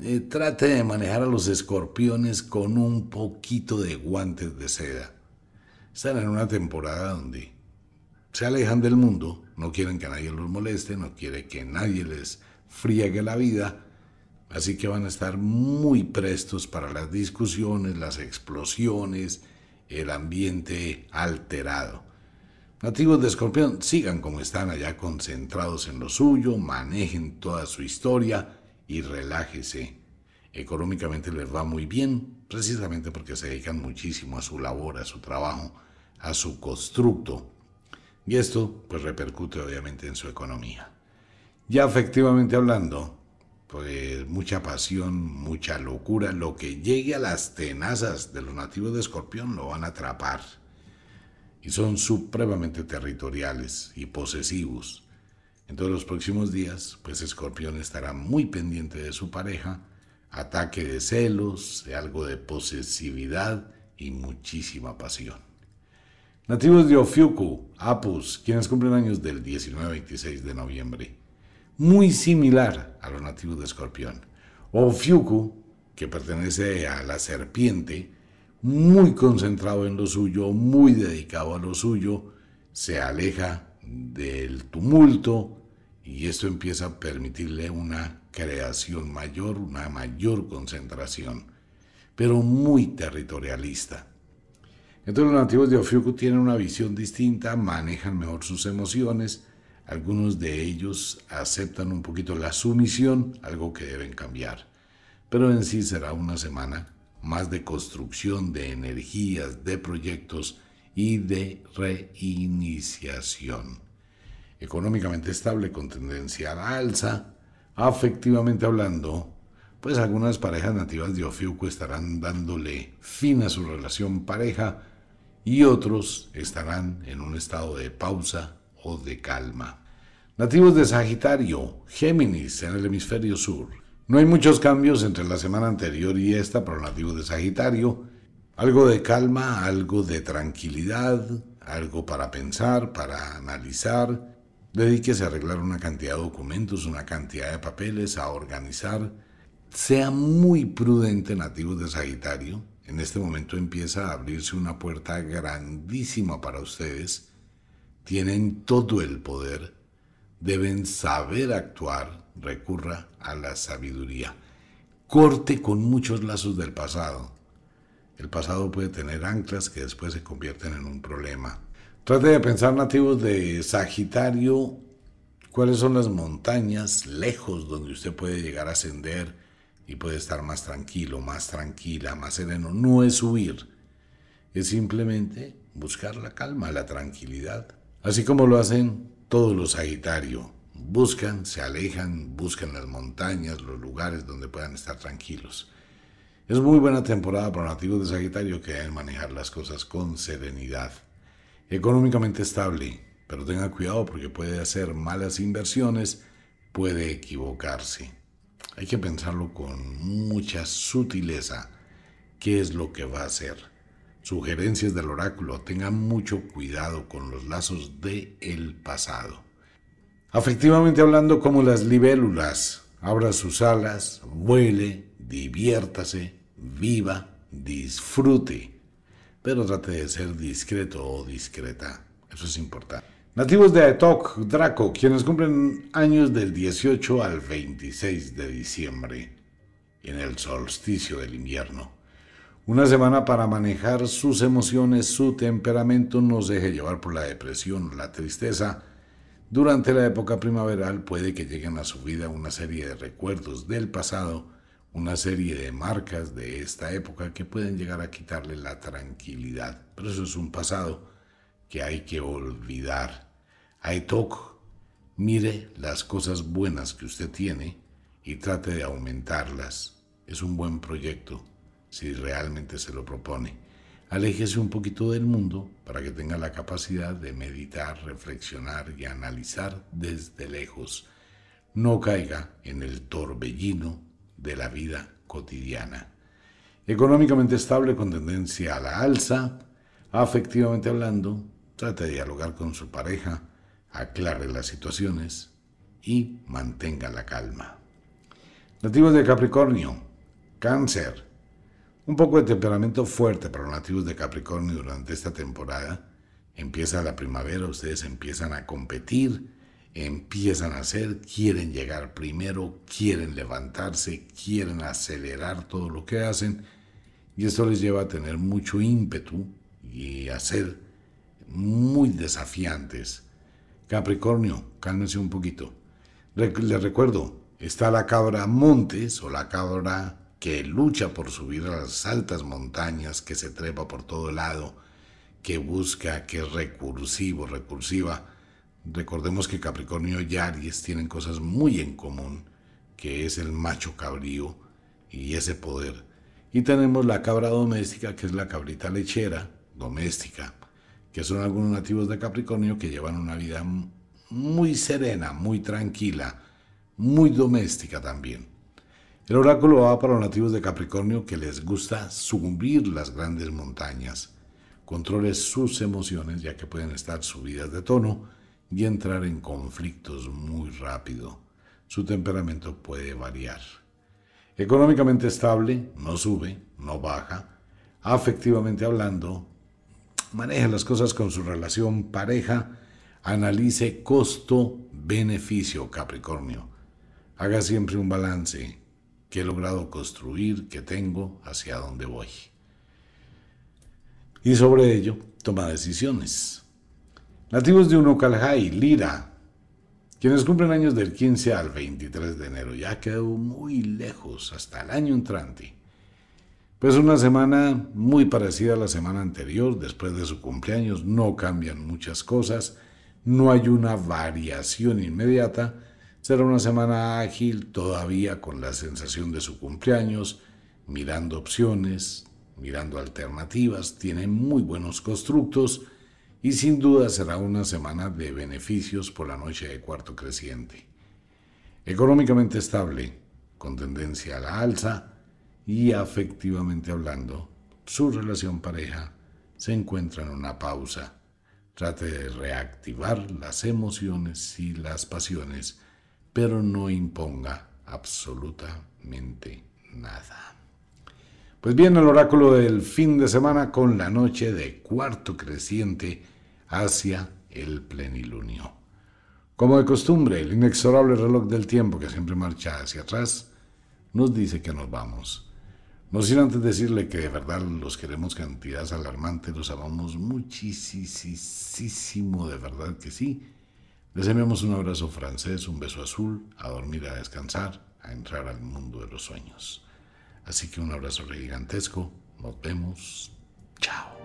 Speaker 1: Eh, trate de manejar a los escorpiones con un poquito de guantes de seda. Están en una temporada donde se alejan del mundo, no quieren que nadie los moleste, no quieren que nadie les friegue la vida, así que van a estar muy prestos para las discusiones, las explosiones, el ambiente alterado. Nativos de Escorpión, sigan como están allá concentrados en lo suyo, manejen toda su historia y relájese. Económicamente les va muy bien, precisamente porque se dedican muchísimo a su labor, a su trabajo, a su constructo. Y esto pues repercute obviamente en su economía. Ya efectivamente hablando, pues mucha pasión, mucha locura, lo que llegue a las tenazas de los nativos de Escorpión lo van a atrapar y son supremamente territoriales y posesivos. En todos los próximos días, pues Escorpión estará muy pendiente de su pareja, ataque de celos, de algo de posesividad y muchísima pasión. Nativos de Ofiuku, Apus, quienes cumplen años del 19-26 de noviembre. Muy similar a los nativos de Escorpión. Ofiuku, que pertenece a la serpiente, muy concentrado en lo suyo, muy dedicado a lo suyo, se aleja del tumulto y esto empieza a permitirle una creación mayor, una mayor concentración, pero muy territorialista. Entonces los nativos de Ofiuku tienen una visión distinta, manejan mejor sus emociones, algunos de ellos aceptan un poquito la sumisión, algo que deben cambiar, pero en sí será una semana más de construcción de energías, de proyectos y de reiniciación. Económicamente estable con tendencia a la alza, afectivamente hablando, pues algunas parejas nativas de Ofiuco estarán dándole fin a su relación pareja y otros estarán en un estado de pausa o de calma. Nativos de Sagitario, Géminis en el hemisferio sur, no hay muchos cambios entre la semana anterior y esta para los nativo de Sagitario. Algo de calma, algo de tranquilidad, algo para pensar, para analizar. Dedíquese a arreglar una cantidad de documentos, una cantidad de papeles, a organizar. Sea muy prudente, nativos de Sagitario. En este momento empieza a abrirse una puerta grandísima para ustedes. Tienen todo el poder. Deben saber actuar, recurra a la sabiduría. Corte con muchos lazos del pasado. El pasado puede tener anclas que después se convierten en un problema. Trate de pensar nativos de Sagitario, cuáles son las montañas lejos donde usted puede llegar a ascender y puede estar más tranquilo, más tranquila, más sereno. No es subir es simplemente buscar la calma, la tranquilidad, así como lo hacen todos los Sagitario buscan, se alejan, buscan las montañas, los lugares donde puedan estar tranquilos. Es muy buena temporada para nativos de Sagitario que deben manejar las cosas con serenidad. Económicamente estable, pero tenga cuidado porque puede hacer malas inversiones, puede equivocarse. Hay que pensarlo con mucha sutileza. ¿Qué es lo que va a hacer? Sugerencias del oráculo, tengan mucho cuidado con los lazos del el pasado afectivamente hablando como las libélulas. Abra sus alas, vuele, diviértase, viva, disfrute, pero trate de ser discreto o discreta. Eso es importante. Nativos de Aetok, Draco, quienes cumplen años del 18 al 26 de diciembre, en el solsticio del invierno. Una semana para manejar sus emociones, su temperamento, no se deje llevar por la depresión, la tristeza, durante la época primaveral puede que lleguen a su vida una serie de recuerdos del pasado, una serie de marcas de esta época que pueden llegar a quitarle la tranquilidad. Pero eso es un pasado que hay que olvidar. Aetok, mire las cosas buenas que usted tiene y trate de aumentarlas. Es un buen proyecto si realmente se lo propone. Aléjese un poquito del mundo para que tenga la capacidad de meditar, reflexionar y analizar desde lejos. No caiga en el torbellino de la vida cotidiana. Económicamente estable con tendencia a la alza, afectivamente hablando, trate de dialogar con su pareja, aclare las situaciones y mantenga la calma. Nativos de Capricornio, cáncer, un poco de temperamento fuerte para los nativos de Capricornio durante esta temporada. Empieza la primavera, ustedes empiezan a competir, empiezan a hacer, quieren llegar primero, quieren levantarse, quieren acelerar todo lo que hacen. Y esto les lleva a tener mucho ímpetu y a ser muy desafiantes. Capricornio, cálmense un poquito. Les recuerdo, está la cabra Montes o la cabra que lucha por subir a las altas montañas, que se trepa por todo lado, que busca, que es recursivo, recursiva. Recordemos que Capricornio y Aries tienen cosas muy en común, que es el macho cabrío y ese poder. Y tenemos la cabra doméstica, que es la cabrita lechera doméstica, que son algunos nativos de Capricornio que llevan una vida muy serena, muy tranquila, muy doméstica también. El oráculo va para los nativos de Capricornio que les gusta subir las grandes montañas. Controle sus emociones ya que pueden estar subidas de tono y entrar en conflictos muy rápido. Su temperamento puede variar. Económicamente estable, no sube, no baja. Afectivamente hablando, maneja las cosas con su relación pareja, analice costo-beneficio Capricornio. Haga siempre un balance que he logrado construir, que tengo, hacia dónde voy. Y sobre ello toma decisiones. Nativos de Unocalhai, Lira, quienes cumplen años del 15 al 23 de enero, ya quedó muy lejos hasta el año entrante. Pues una semana muy parecida a la semana anterior, después de su cumpleaños no cambian muchas cosas, no hay una variación inmediata, Será una semana ágil todavía con la sensación de su cumpleaños, mirando opciones, mirando alternativas, tiene muy buenos constructos y sin duda será una semana de beneficios por la noche de cuarto creciente. Económicamente estable, con tendencia a la alza y afectivamente hablando, su relación pareja se encuentra en una pausa. Trate de reactivar las emociones y las pasiones pero no imponga absolutamente nada. Pues bien, el oráculo del fin de semana con la noche de cuarto creciente hacia el plenilunio. Como de costumbre, el inexorable reloj del tiempo que siempre marcha hacia atrás nos dice que nos vamos. No sin antes decirle que de verdad los queremos cantidades alarmantes, los amamos muchísimo, de verdad que sí. Les enviamos un abrazo francés, un beso azul, a dormir, a descansar, a entrar al mundo de los sueños. Así que un abrazo gigantesco, nos vemos, chao.